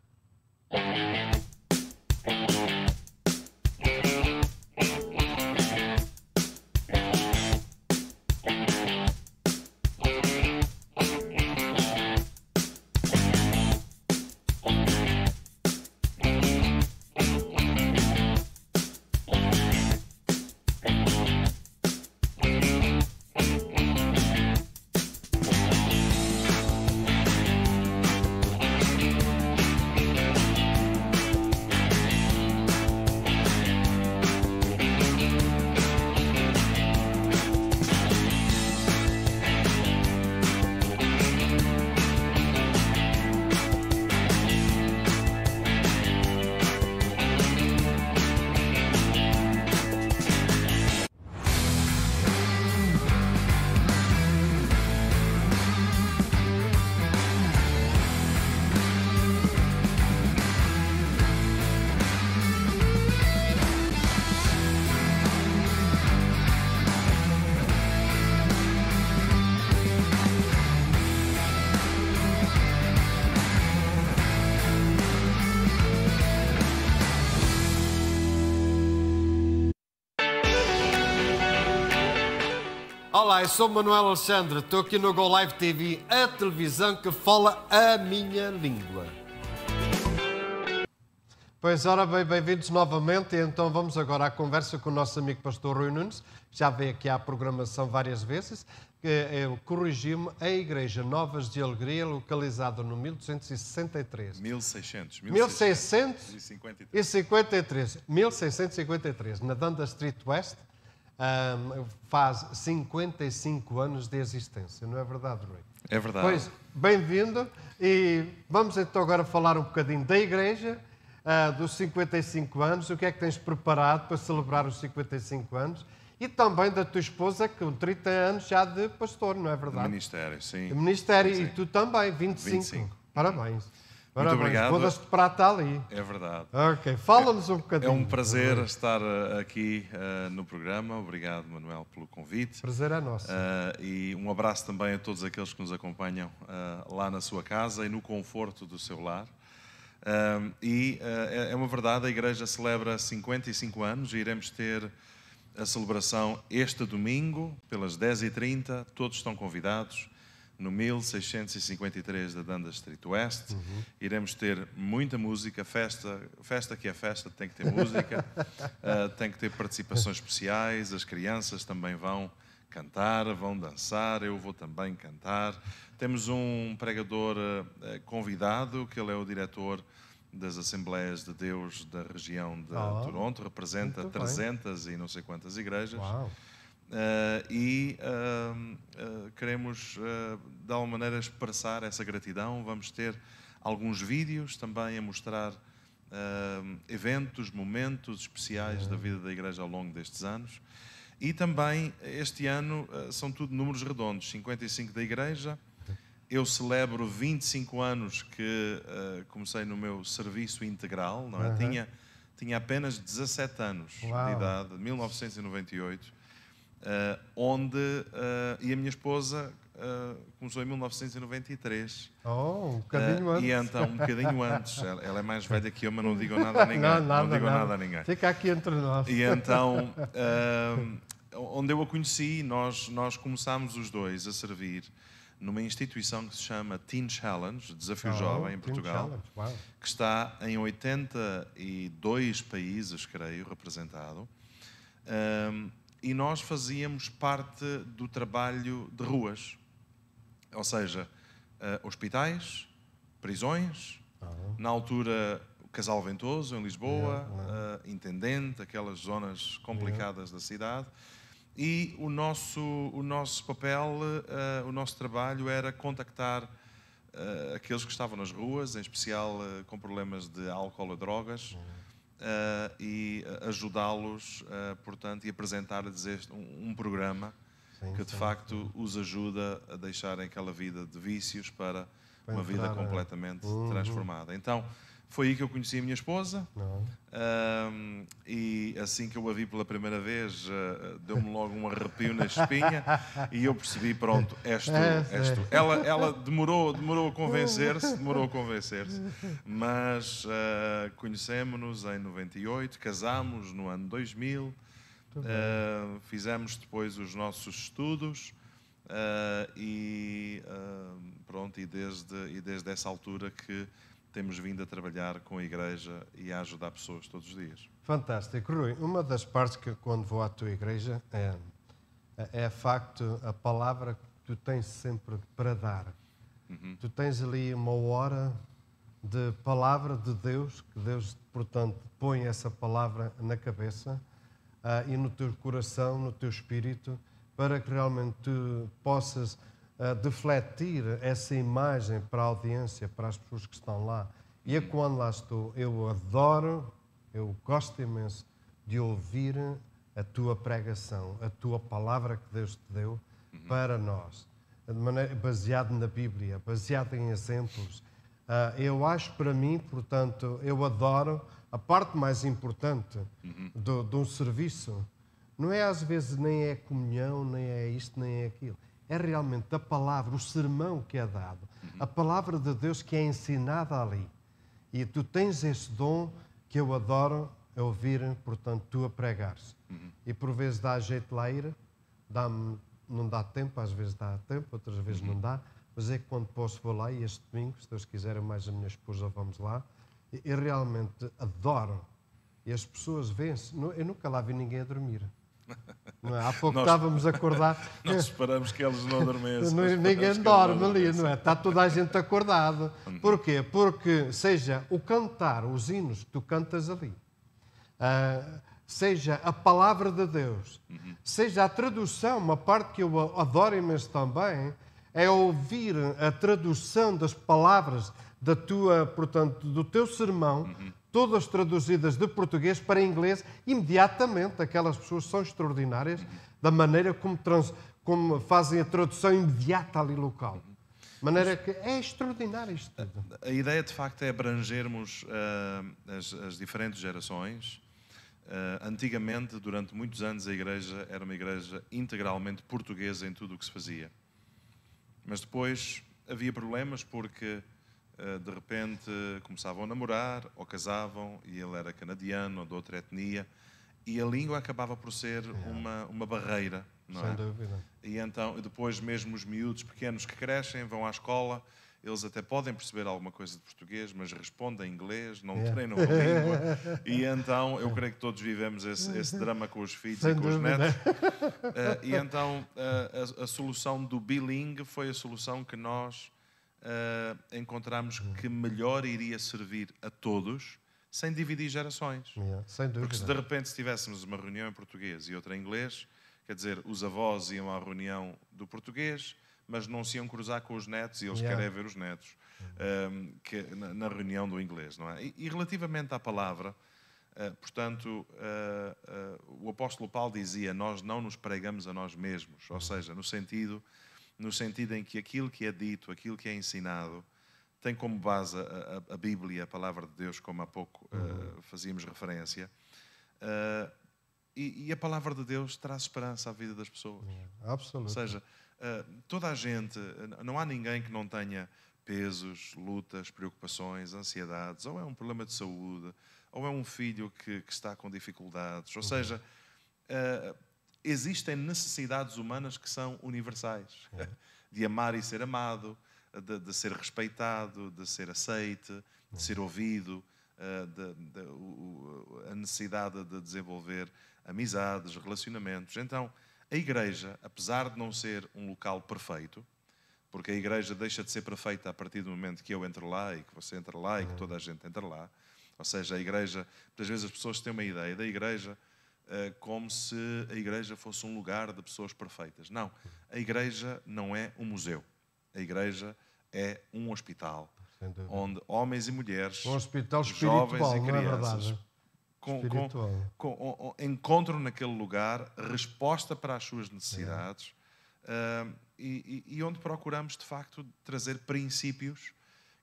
Olá, eu sou Manuel Alexandre, estou aqui no Go Live TV, a televisão que fala a minha língua. Pois ora, bem-vindos novamente. Então vamos agora à conversa com o nosso amigo pastor Rui Nunes. Já veio aqui à programação várias vezes. Eu corrigi-me, a Igreja Novas de Alegria, localizada no 1263. 1600. 1653. 1653. 1653. Na Danda Street West, um, faz 55 anos de existência, não é verdade, Rui? É verdade. Pois, bem-vindo e vamos então agora falar um bocadinho da Igreja, uh, dos 55 anos, o que é que tens preparado para celebrar os 55 anos e também da tua esposa, que com 30 anos já de pastor, não é verdade? Ministério, sim. Ministério, sim, sim. e tu também, 25. 25. Parabéns. Muito obrigado. Bodas de prata ali. É verdade. Ok, fala-nos um bocadinho. É um prazer estar eh, aqui uh, no programa. Obrigado, Manuel, pelo convite. prazer é nosso. Uh, e um abraço também a todos aqueles que nos acompanham uh, lá na sua casa e no conforto do seu lar. e é, é uma verdade, a Igreja celebra 55 anos e iremos ter a celebração este domingo, pelas 10h30. Todos estão convidados no 1653 da Dundas Street West. Uhum. Iremos ter muita música, festa, festa que é festa, tem que ter música, uh, tem que ter participações especiais, as crianças também vão cantar, vão dançar, eu vou também cantar. Temos um pregador uh, convidado, que ele é o diretor das Assembleias de Deus da região de oh, Toronto, representa 300 e não sei quantas igrejas. Uau. Uh, e uh, queremos eh, de alguma maneira expressar essa gratidão. Vamos ter alguns vídeos também a mostrar eh, eventos, momentos especiais da vida da Igreja ao longo destes anos. E também este ano eh, são tudo números redondos, 55 da Igreja. Eu celebro 25 anos que comecei no meu serviço integral, não é? Uhum. Tinha, tinha apenas 17 anos Uau. de idade, 1998. Uh, onde uh, e a minha esposa uh, começou em 1993. Oh, um bocadinho antes. E então, um bocadinho antes. Ela, ela, é mais velha que eu, mas não digo nada a ninguém. Não, nada, não digo nada. nada a ninguém. Fica aqui entre nós. E então, onde eu a conheci, nós, nós começámos os dois a servir numa instituição que se chama Teen Challenge, Desafio oh, Jovem em Portugal, wow. que está em 82 países, creio, representado. Um, e nós fazíamos parte do trabalho de ruas, ou seja, uh, hospitais, prisões, ah. na altura Casal Ventoso, em Lisboa, yeah. uh, Intendente, aquelas zonas complicadas yeah. da cidade. E o nosso, o nosso papel, uh, o nosso trabalho era contactar aqueles que estavam nas ruas, em especial com problemas de álcool e drogas. Uhum uh, e eh, ajudá-los, uh, portanto, e apresentar-lhes um, um, programa sim, que de facto os ajuda a deixarem aquela vida de vícios para, para uma vida completamente uhum. transformada. Então, foi aí que eu conheci a minha esposa. Um, e assim que eu a vi pela primeira vez, uh, deu-me logo um arrepio na espinha e eu percebi, pronto, esta É, és é. Ela, ela demorou, demorou a convencer-se, demorou a convencer-se, mas uh, conhecemos-nos em 98, casámos no ano 2000, uh, ah, fizemos depois os nossos estudos uh, e pronto, e desde, e desde essa altura que temos vindo a trabalhar com a Igreja e a ajudar pessoas todos os dias. Fantástico. Rui, uma das partes que quando vou à tua Igreja é, é, é facto a palavra que tu tens sempre para dar. Uhum. Tu tens ali uma hora de palavra de Deus, que Deus, portanto, põe essa palavra na cabeça uh, e no teu coração, no teu espírito, para que realmente tu possas defletir essa imagem para a audiência, para as pessoas que estão lá. E é quando lá estou, eu adoro, eu gosto imenso de ouvir a tua pregação, a tua palavra que Deus te deu uhum. para nós, de maneira, baseado na Bíblia, baseado em exemplos. Uh, eu acho para mim, portanto, eu adoro a parte mais importante uhum. do, de um serviço. Não é às vezes nem é comunhão, nem é isto, nem é aquilo é realmente a palavra, o sermão que é dado, a palavra de Deus que é ensinada ali. E tu tens esse dom que eu adoro a ouvir, portanto, tu a pregares. E por vezes dá jeito lá ir, dá não dá tempo, às vezes dá tempo, outras vezes uhum. não dá, mas é que quando posso vou lá e este domingo, se Deus quiser, mais a minha esposa vamos lá. E, e realmente adoro. E as pessoas vêm-se. Eu nunca lá vi ninguém a dormir. Não, é? há pouco nós, estávamos acordados. Nós esperamos que eles não adormeçam. É? Ninguém dorme ali, não é? Está toda a gente acordada. Uhum. Porquê? Porque seja o cantar, os hinos que tu cantas ali, uh, seja a palavra de Deus, uhum. seja a tradução, uma parte que eu adoro imenso também, é ouvir a tradução das palavras da tua, portanto, do teu sermão, uhum todas traduzidas de português para inglês imediatamente. Aquelas pessoas são extraordinárias da maneira como, trans, como fazem a tradução imediata ali local. De maneira que é extraordinário isto tudo. A, a ideia, de facto, é abrangermos uh, as, as, diferentes gerações. Uh, antigamente, durante muitos anos, a igreja era uma igreja integralmente portuguesa em tudo o que se fazia. Mas depois havia problemas porque eh, de repente começavam a namorar ou casavam e ele era canadiano ou de outra etnia e a língua acabava por ser é. uma, uma barreira, não Sem é? dúvida. E então, depois mesmo os miúdos pequenos que crescem, vão à escola, eles até podem perceber alguma coisa de português, mas respondem inglês, não é. treinam a língua. e então, eu creio que todos vivemos esse, esse drama com os filhos Sem e com dúvida. os netos. Uh, e então, uh, a, a solução do bilingue foi a solução que nós uh, encontramos uhum. que melhor iria servir a todos sem dividir gerações. Yeah, sem dúvida. Porque se de repente tivéssemos uma reunião em português e outra em inglês, quer dizer, os avós iam à reunião do português, mas não se iam cruzar com os netos e eles yeah. querem ver os netos uhum. um, que, na, na, reunião do inglês, não é? E, e relativamente à palavra, uh, portanto, uh, o apóstolo Paulo dizia: Nós não nos pregamos a nós mesmos, ou uhum. seja, no sentido no sentido em que aquilo que é dito, aquilo que é ensinado, tem como base a, a, a Bíblia, a palavra de Deus, como há pouco uh, fazíamos referência. Uh, e, e, a palavra de Deus traz esperança à vida das pessoas. Yeah, é, absolutamente. Ou seja, uh, toda a gente, não há ninguém que não tenha pesos, lutas, preocupações, ansiedades, ou é um problema de saúde, ou é um filho que, que está com dificuldades. Ou uhum. seja, existem necessidades humanas que são universais. Uhum. De amar e ser amado, de, de, ser respeitado, de ser aceite, de é. ser ouvido, eh, de, de, o, a necessidade de desenvolver amizades, relacionamentos. Então, a igreja, apesar de não ser um local perfeito, porque a igreja deixa de ser perfeita a partir do momento que eu entro lá e que você entra lá e que uhum. toda a gente entra lá, ou seja, a igreja, muitas vezes as pessoas têm uma ideia da igreja eh, como se a igreja fosse um lugar de pessoas perfeitas. Não, a igreja não é um museu. A igreja é um hospital onde homens e mulheres, um hospital jovens e é crianças, é com, com, com, encontram naquele lugar resposta para as suas necessidades é. uh, e, e, onde procuramos de facto trazer princípios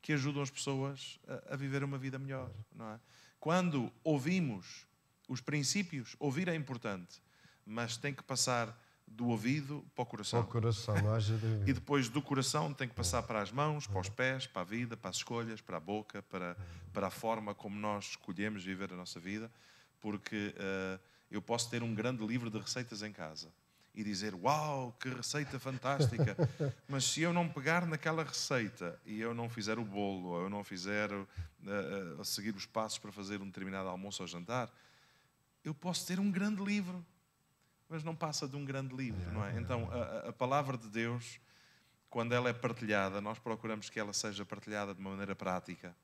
que ajudam as pessoas a, a viver uma vida melhor, é. não é? Quando ouvimos os princípios, ouvir é importante, mas tem que passar do ouvido para o coração. Para o coração, haja e depois do coração tem que passar é. para as mãos, para os é. pés, para a vida, para as escolhas, para a boca, para, é. para a forma como nós escolhemos viver a nossa vida, porque uh, eu posso ter um grande livro de receitas em casa e dizer uau, que receita fantástica, mas se eu não pegar naquela receita e eu não fizer o bolo, ou eu não fizer uh, uh, seguir os passos para fazer um determinado almoço ou jantar, eu posso ter um grande livro, mas não passa de um grande livro, não é? é. Então, a, a palavra de Deus, quando ela é partilhada, nós procuramos que ela seja partilhada de uma maneira prática,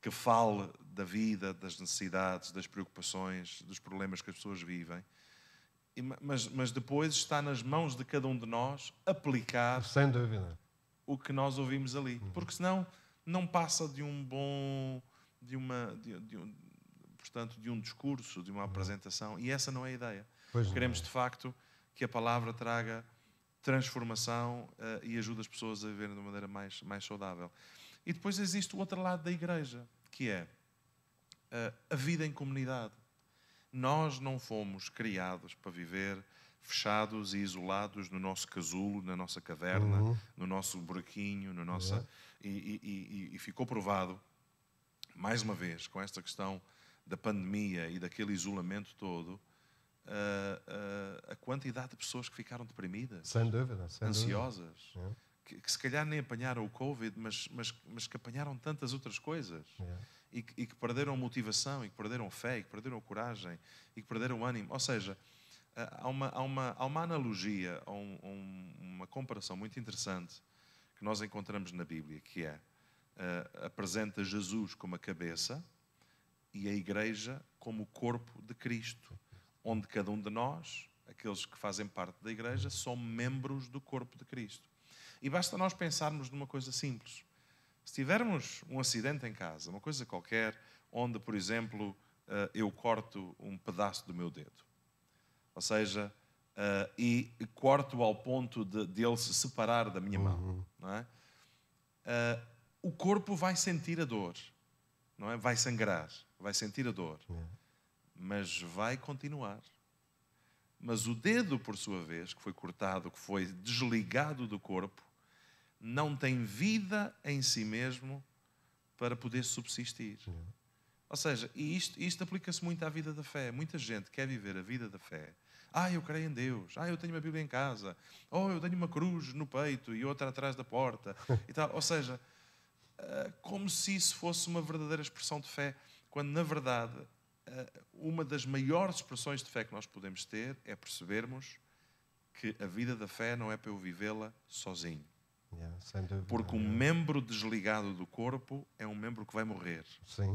que fale da vida, das necessidades, das preocupações, dos problemas que as pessoas vivem. Mas, mas, depois está nas mãos de cada um de nós aplicar o que nós ouvimos ali. Uhum. Porque senão não passa de um bom. de uma. De, de, portanto, de um discurso, de uma uhum. apresentação, e essa não é a ideia. Pois Queremos, não. É. de facto, que a palavra traga transformação uh, e ajude as pessoas a viverem de uma maneira mais, mais saudável. E depois existe o outro lado da igreja, que é uh, a vida em comunidade. Nós não fomos criados para viver fechados e isolados no nosso casulo, na nossa caverna, uhum. no nosso buraquinho, no nossa... Uhum. E, e, e, e ficou provado, mais uma vez, com esta questão da pandemia e daquele isolamento todo, a, ah, ah, a quantidade de pessoas que ficaram deprimidas, sem dúvida, sem ansiosas, dúvida. É. Que, que, se calhar nem apanharam o Covid, mas, mas, mas que apanharam tantas outras coisas. Yeah. É. E, que, e que perderam motivação, e que perderam fé, e que perderam coragem, e que perderam ânimo. Ou seja, ah, há uma, há uma, há uma analogia, há um, um, uma comparação muito interessante que nós encontramos na Bíblia, que é uh, apresenta Jesus como a cabeça e a Igreja como o corpo de Cristo, onde cada um de nós, aqueles que fazem parte da Igreja, são membros do corpo de Cristo. E basta nós pensarmos numa coisa simples. Se tivermos um acidente em casa, uma coisa qualquer, onde, por exemplo, eh, eu corto um pedaço do meu dedo, ou seja, eh, e corto ao ponto de, ele se separar da minha mão, uhum. é? Eh, o corpo vai sentir a dor, não é? vai sangrar vai sentir a dor, mas vai continuar. Mas o dedo, por sua vez, que foi cortado, que foi desligado do corpo, não tem vida em si mesmo para poder subsistir. Ou seja, e isto, isto aplica-se muito à vida da fé. Muita gente quer viver a vida da fé. Ah, eu creio em Deus. Ah, eu tenho uma Bíblia em casa. Oh, eu tenho uma cruz no peito e outra atrás da porta. e tal. Ou seja, ah, como se isso fosse uma verdadeira expressão de fé. Quando, na verdade, uma das maiores expressões de fé que nós podemos ter é percebermos que a vida da fé não é para eu vivê-la sozinho. Yeah, Porque um membro desligado do corpo é um membro que vai morrer. Sim.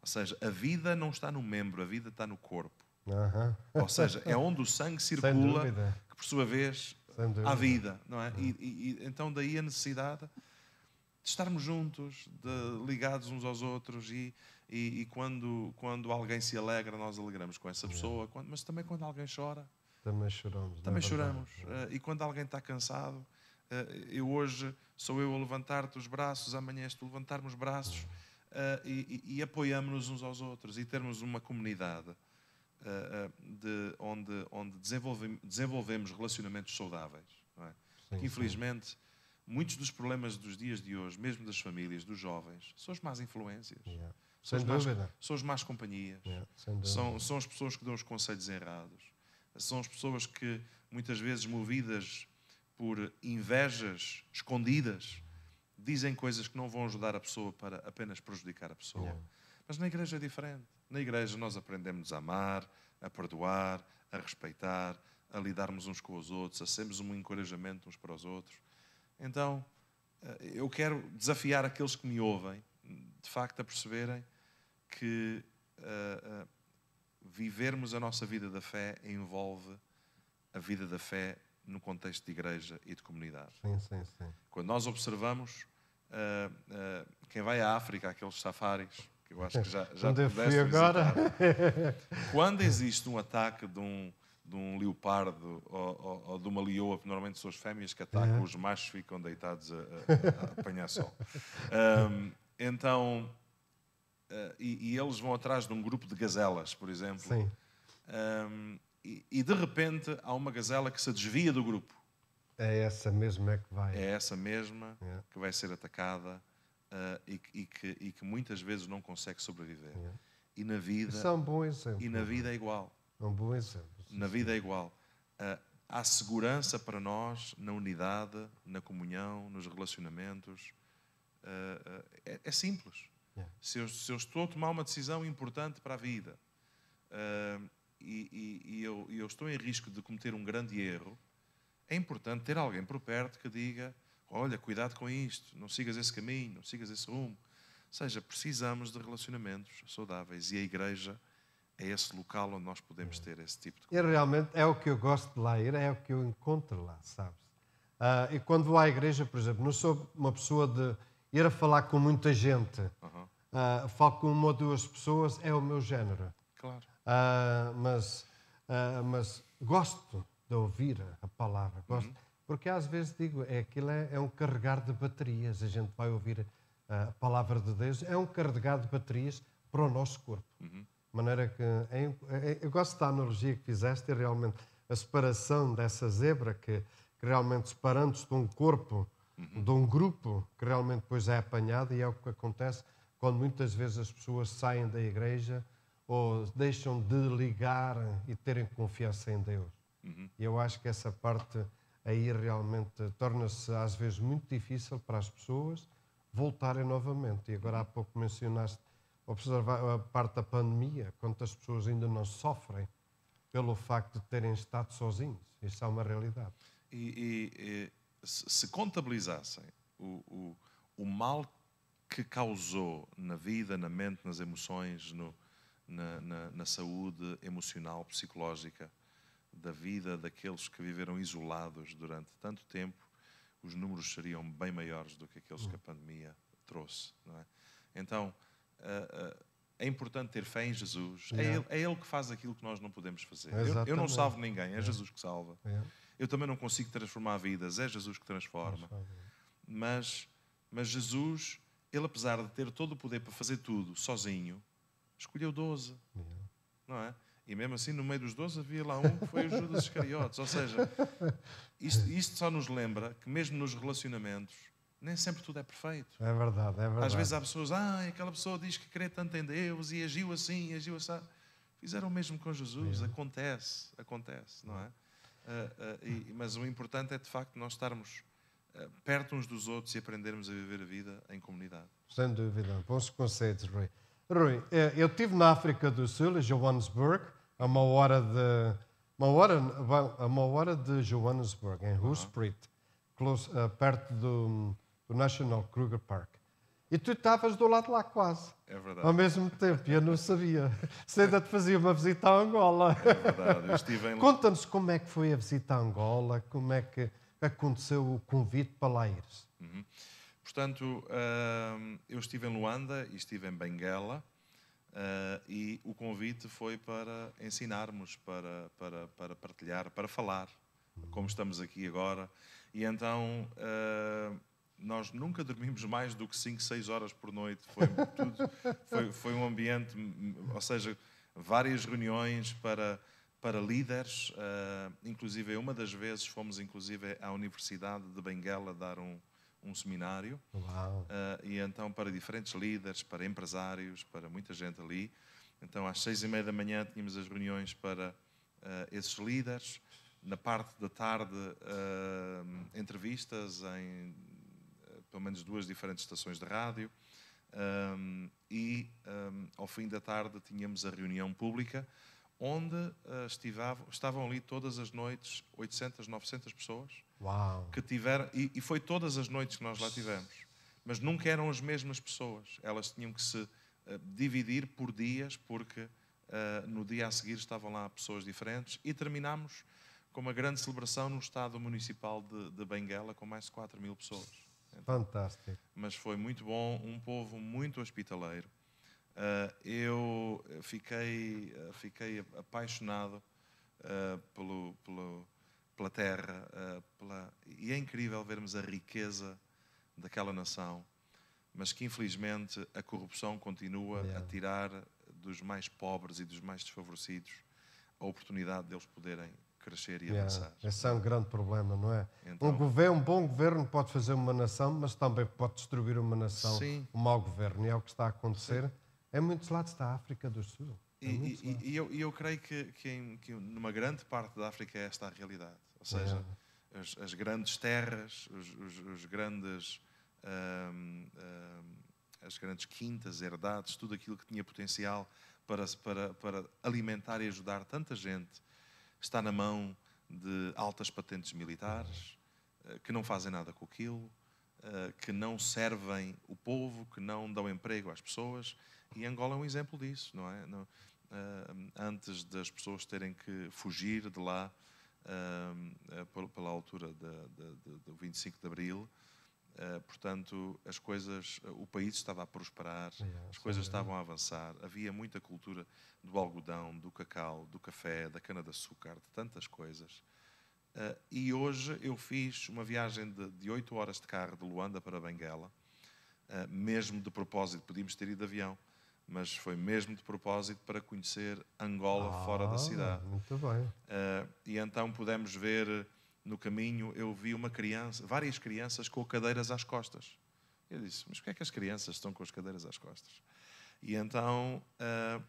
Ou seja, a vida não está no membro, a vida está no corpo. Uh -huh. Ou seja, é onde o sangue circula que, por sua vez, há vida. Não é? E, e, então, daí a necessidade de estarmos juntos, de ligados uns aos outros e e, e, quando, quando alguém se alegra, nós alegramos com essa pessoa. Quando, mas também quando alguém chora. Também choramos. Também é choramos. Uh, e quando alguém está cansado, uh, eu hoje sou eu a levantar-te os braços, amanhã és tu levantar-me os braços. Uh, e, e, e apoiamos-nos uns aos outros e termos uma comunidade de, onde, onde desenvolve, desenvolvemos relacionamentos saudáveis. É? Sim, que, infelizmente, sim. muitos dos problemas dos dias de hoje, mesmo das famílias, dos jovens, são as más influências. Yeah são, é, Sem as dúvida. más, são as más companhias, yeah, são, são as pessoas que dão os conselhos errados, são as pessoas que muitas vezes movidas por invejas escondidas dizem coisas que não vão ajudar a pessoa para apenas prejudicar a pessoa. Yeah. Mas na igreja é diferente. Na igreja nós aprendemos a amar, a perdoar, a respeitar, a lidarmos uns com os outros, a sermos um encorajamento uns para os outros. Então, eh, eu quero desafiar aqueles que me ouvem, de facto, a perceberem que uh, uh, vivermos a nossa vida da fé envolve a vida da fé no contexto de igreja e de comunidade. Sim, sim, sim. Quando nós observamos uh, quem vai à África, aqueles safaris, que eu acho que já, já Onde agora? quando existe um ataque de um, de um leopardo ou, ou, ou, de uma leoa, que normalmente são as fêmeas que atacam, é. os machos ficam deitados a, a, a apanhar sol. Um, então, Uh, e, e, eles vão atrás de um grupo de gazelas, por exemplo. Sim. Um, e, e, de repente há uma gazela que se desvia do grupo. É essa mesma que vai. É essa mesma yeah. É. que vai ser atacada uh, e, e, que, e que muitas vezes não consegue sobreviver. Yeah. É. E na vida. Isso é um bom exemplo. E na vida é igual. É um bom exemplo. Na vida é igual. Uh, há segurança para nós na unidade, na comunhão, nos relacionamentos. É, é simples. Se, eu, se, eu, estou a tomar uma decisão importante para a vida uh, e, e, e eu, eu, estou em risco de cometer um grande erro, é importante ter alguém por perto que diga: olha, cuidado com isto, não sigas esse caminho, não sigas esse rumo. Ou seja, precisamos de relacionamentos saudáveis e a igreja é esse local onde nós podemos é. ter esse tipo de comunidade. E realmente é o que eu gosto de lá ir, é o que eu encontro lá, sabes? Uh, e quando vou à igreja, por exemplo, não sou uma pessoa de ir a falar com muita gente, uh, falo com uma ou duas pessoas, é o meu género. Claro. Uh, mas, uh, mas gosto de ouvir a palavra, gosto, uhum. porque às vezes digo, é, aquilo é, é, um carregar de baterias, a gente vai ouvir a palavra de Deus, é um carregar de baterias para o nosso corpo. Uhum. De maneira que, é, é, eu gosto da analogia que fizeste, realmente a separação dessa zebra que, que realmente separando-se de um corpo uhum. de um grupo que realmente depois é apanhado e é o que acontece quando muitas vezes as pessoas saem da igreja ou deixam de ligar e terem confiança em Deus. Uhum. Eu acho que essa parte aí realmente torna-se às vezes muito difícil para as pessoas voltarem novamente. E agora há uhum. pouco mencionaste observar a parte da pandemia, quantas pessoas ainda não sofrem pelo facto de terem estado sozinhos. Isso é uma realidade. E, e, se contabilizassem o, o, o mal que causou na vida, na mente, nas emoções, no, na, na, na, saúde emocional, psicológica da vida daqueles que viveram isolados durante tanto tempo, os números seriam bem maiores do que aqueles que a pandemia trouxe. É? Então, uh, uh, é importante ter fé em Jesus. É, é ele, é, ele, que faz aquilo que nós não podemos fazer. Eu, eu, não salvo ninguém, é, é, Jesus que salva. É. Eu também não consigo transformar vidas, é Jesus que transforma. Mas, mas Jesus, ele apesar de ter todo o poder para fazer tudo sozinho, escolheu 12. Não é? E mesmo assim, no meio dos 12 havia lá um que foi o Judas Iscariotes. Ou seja, isto, isto só nos lembra que mesmo nos relacionamentos, nem sempre tudo é perfeito. É verdade, é verdade. Às vezes há pessoas, ah, aquela pessoa diz que crê tanto em Deus e agiu assim, e agiu assim. Fizeram o mesmo com Jesus, é. acontece, acontece, não é? Ah, ah, e, mas o importante é de facto nós estarmos ah, perto uns dos outros e aprendermos a viver a vida em comunidade. Sem dúvida, bons conceitos, Rui. Rui, eh, eu estive na África do Sul, em Johannesburg, a uma hora de uma hora, uma hora de Johannesburg, em Rusprit, uh -huh. perto do, do National Kruger Park. E tu estavas do lado lá quase. É verdade. Ao mesmo tempo, e eu não sabia. Você ainda te fazia uma visita a Angola. É verdade, eu estive em... Conta-nos como é que foi a visita a Angola, como é que aconteceu o convite para lá ires. Uhum. Portanto, uh, eu estive em Luanda e estive em Benguela uh, e o convite foi para ensinarmos, para, para, para partilhar, para falar, como estamos aqui agora. E então... Uh, nós nunca dormimos mais do que 5, 6 horas por noite. Foi, tudo, foi, foi, um ambiente, ou seja, várias reuniões para, para líderes. Uh, inclusive, uma das vezes fomos inclusive à Universidade de Benguela dar um, um seminário. Uau. Uh, e então para diferentes líderes, para empresários, para muita gente ali. Então, às seis e meia da manhã tínhamos as reuniões para uh, esses líderes. Na parte da tarde, entrevistas em pelo menos duas diferentes estações de rádio. Um, e um, ao fim da tarde tínhamos a reunião pública, onde uh, estivava, estavam ali todas as noites 800, 900 pessoas. Uau. que tiveram e, e, foi todas as noites que nós lá tivemos, mas nunca eram as mesmas pessoas. Elas tinham que se uh, dividir por dias porque uh, no dia a seguir estavam lá pessoas diferentes e terminámos com uma grande celebração no estado municipal de, de Benguela com mais de 4 mil pessoas. Então, Fantástico. Mas foi muito bom, um povo muito hospitaleiro. Uh, eu fiquei, ah, fiquei apaixonado uh, pelo, pelo, pela terra, uh, pela... e é incrível vermos a riqueza daquela nação, mas que infelizmente a corrupção continua yeah. a tirar dos mais pobres e dos mais desfavorecidos a oportunidade deles poderem crescer e yeah. avançar. Esse é um é? grande problema, não é? Então, um, governo, um bom governo pode fazer uma nação, mas também pode destruir uma nação, sim. um mau governo. E é o que está a acontecer sim. em muitos lados da África do Sul. E, e, e eu, eu, creio que, que, em, que, numa grande parte da África é esta a realidade. Ou seja, as, as, grandes terras, os, os, os grandes. Um, um, as grandes quintas, herdades, tudo aquilo que tinha potencial para, para, para alimentar e ajudar tanta gente está na mão de altas patentes militares eh, que não fazem nada com aquilo, eh, que não servem o povo, que não dão emprego às pessoas. E Angola é um exemplo disso, não é? Eh, antes das pessoas terem que fugir de lá pela altura do 25 de Abril, Uh, portanto, as coisas, eh, o país estava a prosperar, é, as coisas é. estavam a avançar, havia muita cultura do algodão, do cacau, do café, da cana-de-açúcar, de tantas coisas. Uh, e hoje eu fiz uma viagem de, de 8 horas de carro de Luanda para Benguela, uh, mesmo de propósito, podíamos ter ido de avião, mas foi mesmo de propósito para conhecer Angola ah, fora da ah, cidade. Muito bem. e então pudemos ver no caminho eu vi uma criança, várias crianças com cadeiras às costas. Eu disse, mas porquê é que as crianças estão com as cadeiras às costas? E então uh,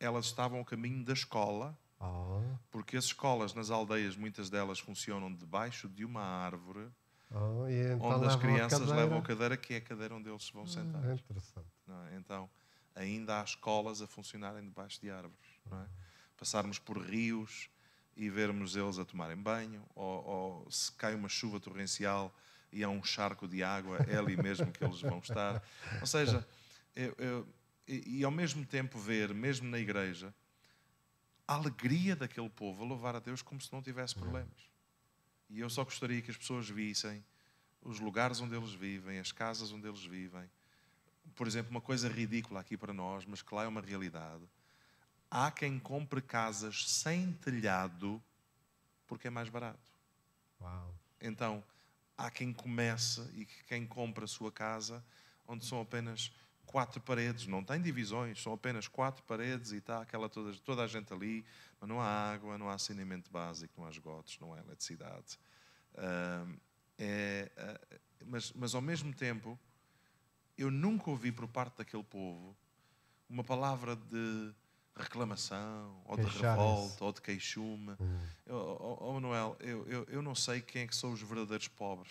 elas estavam a caminho da escola, oh. porque as escolas nas aldeias, muitas delas funcionam debaixo de uma árvore, oh, então onde as crianças levam a cadeira, que é a cadeira onde eles se vão ah, sentar. Ah, interessante. É? Então, ainda há escolas a funcionarem debaixo de árvores. É? Ah. Passarmos por rios, e vermos eles a tomarem banho, ou, ou se cai uma chuva torrencial e há um charco de água, é ali mesmo que eles vão estar. Ou seja, eu, eu, e, e ao mesmo tempo ver, mesmo na igreja, a alegria daquele povo a louvar a Deus como se não tivesse uhum. problemas. E eu só gostaria que as pessoas vissem os lugares onde eles vivem, as casas onde eles vivem. Por exemplo, uma coisa ridícula aqui para nós, mas que lá é uma realidade. Há quem compre casas sem telhado porque é mais barato. Uau. Então, há quem comece e quem compra a sua casa onde são apenas quatro paredes, não tem divisões, são apenas quatro paredes e está aquela toda, toda a gente ali, mas não há água, não há saneamento básico, não há esgotos, não há eletricidade. Uh, é, uh, mas, mas ao mesmo tempo, eu nunca ouvi por parte daquele povo uma palavra de reclamação, ou de revolta, ou de queixume. Hum. Eu, oh, oh, Manuel, eu, eu, eu não sei quem é que são os verdadeiros pobres.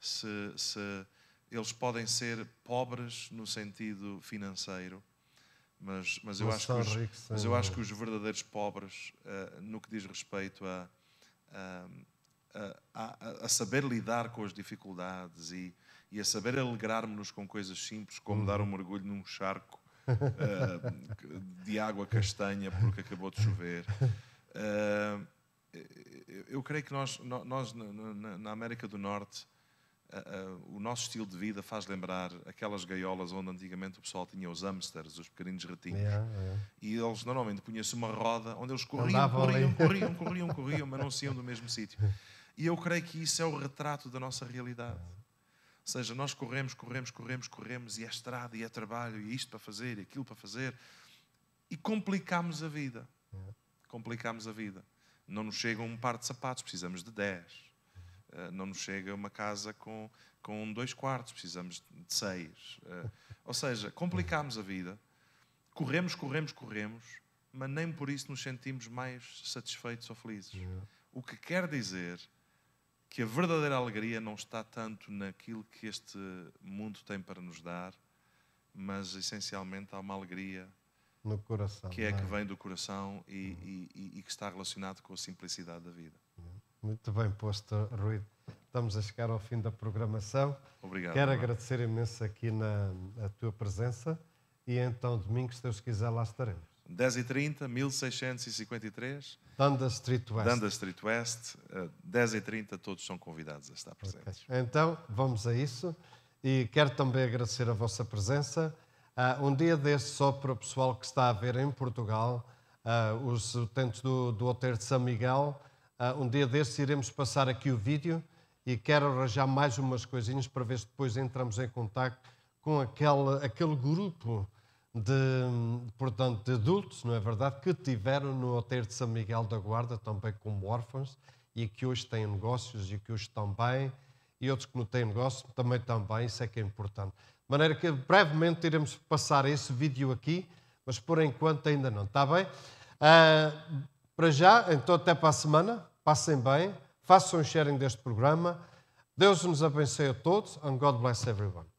Se, se eles podem ser pobres no sentido financeiro, mas, mas, eu, acho que os, mas eu acho que os verdadeiros pobres, uh, no que diz respeito a, a, a, a, saber lidar com as dificuldades e, e a saber alegrar-nos com coisas simples, como hum. dar um mergulho num charco uh, de água castanha porque acabou de chover. Uh, eu creio que nós, nós na América do Norte, ah, o nosso estilo de vida faz lembrar aquelas gaiolas onde antigamente o pessoal tinha os hamsters, os pequeninos ratinhos. Yeah, yeah. E eles normalmente punham-se uma roda onde eles corriam, corriam, corriam, corriam, corriam, corriam, mas não saiam do mesmo sítio. E eu creio que isso é o retrato da nossa realidade seja, nós corremos, corremos, corremos, corremos, e é estrada, e é trabalho, e isto para fazer, e aquilo para fazer, e complicamos a vida. É. Complicamos a vida. Não nos chega um par de sapatos, precisamos de dez. Eh, não nos chega uma casa com, com dois quartos, precisamos de seis. Eh, ou seja, complicamos a vida, corremos, corremos, corremos, mas nem por isso nos sentimos mais satisfeitos ou felizes. É. O que quer dizer que a verdadeira alegria não está tanto naquilo que este mundo tem para nos dar, mas essencialmente há uma alegria no coração, que é, é? que vem do coração e, hum. e, e, que está relacionado com a simplicidade da vida. É. Muito bem posto, Rui. Estamos a chegar ao fim da programação. Obrigado. Quero agradecer imenso aqui na, a tua presença e então domingo, se Deus quiser, lá estaremos. 10 e 30, 1653. Danda Street West. Danda Street West, 10 eh, e 30, todos são convidados a estar presentes. Okay. Então, vamos a isso. E quero também agradecer a vossa presença. Uh, um dia desse, só para o pessoal que está a ver em Portugal, uh, os utentes do, do Hotel de São Miguel, uh, um dia desse iremos passar aqui o vídeo e quero arranjar mais umas coisinhas para ver se depois entramos em contato com aquele, aquele grupo de, portanto, de adultos, não é verdade, que tiveram no hotel de São Miguel da Guarda, também como órfãos, e que hoje têm negócios e que hoje estão bem, e outros que não têm negócio também estão bem, isso é que é importante. De maneira que brevemente iremos passar esse vídeo aqui, mas por enquanto ainda não, está bem? Uh, para já, então até para a semana, passem bem, façam um sharing deste programa. Deus nos abençoe a todos, and God bless everyone.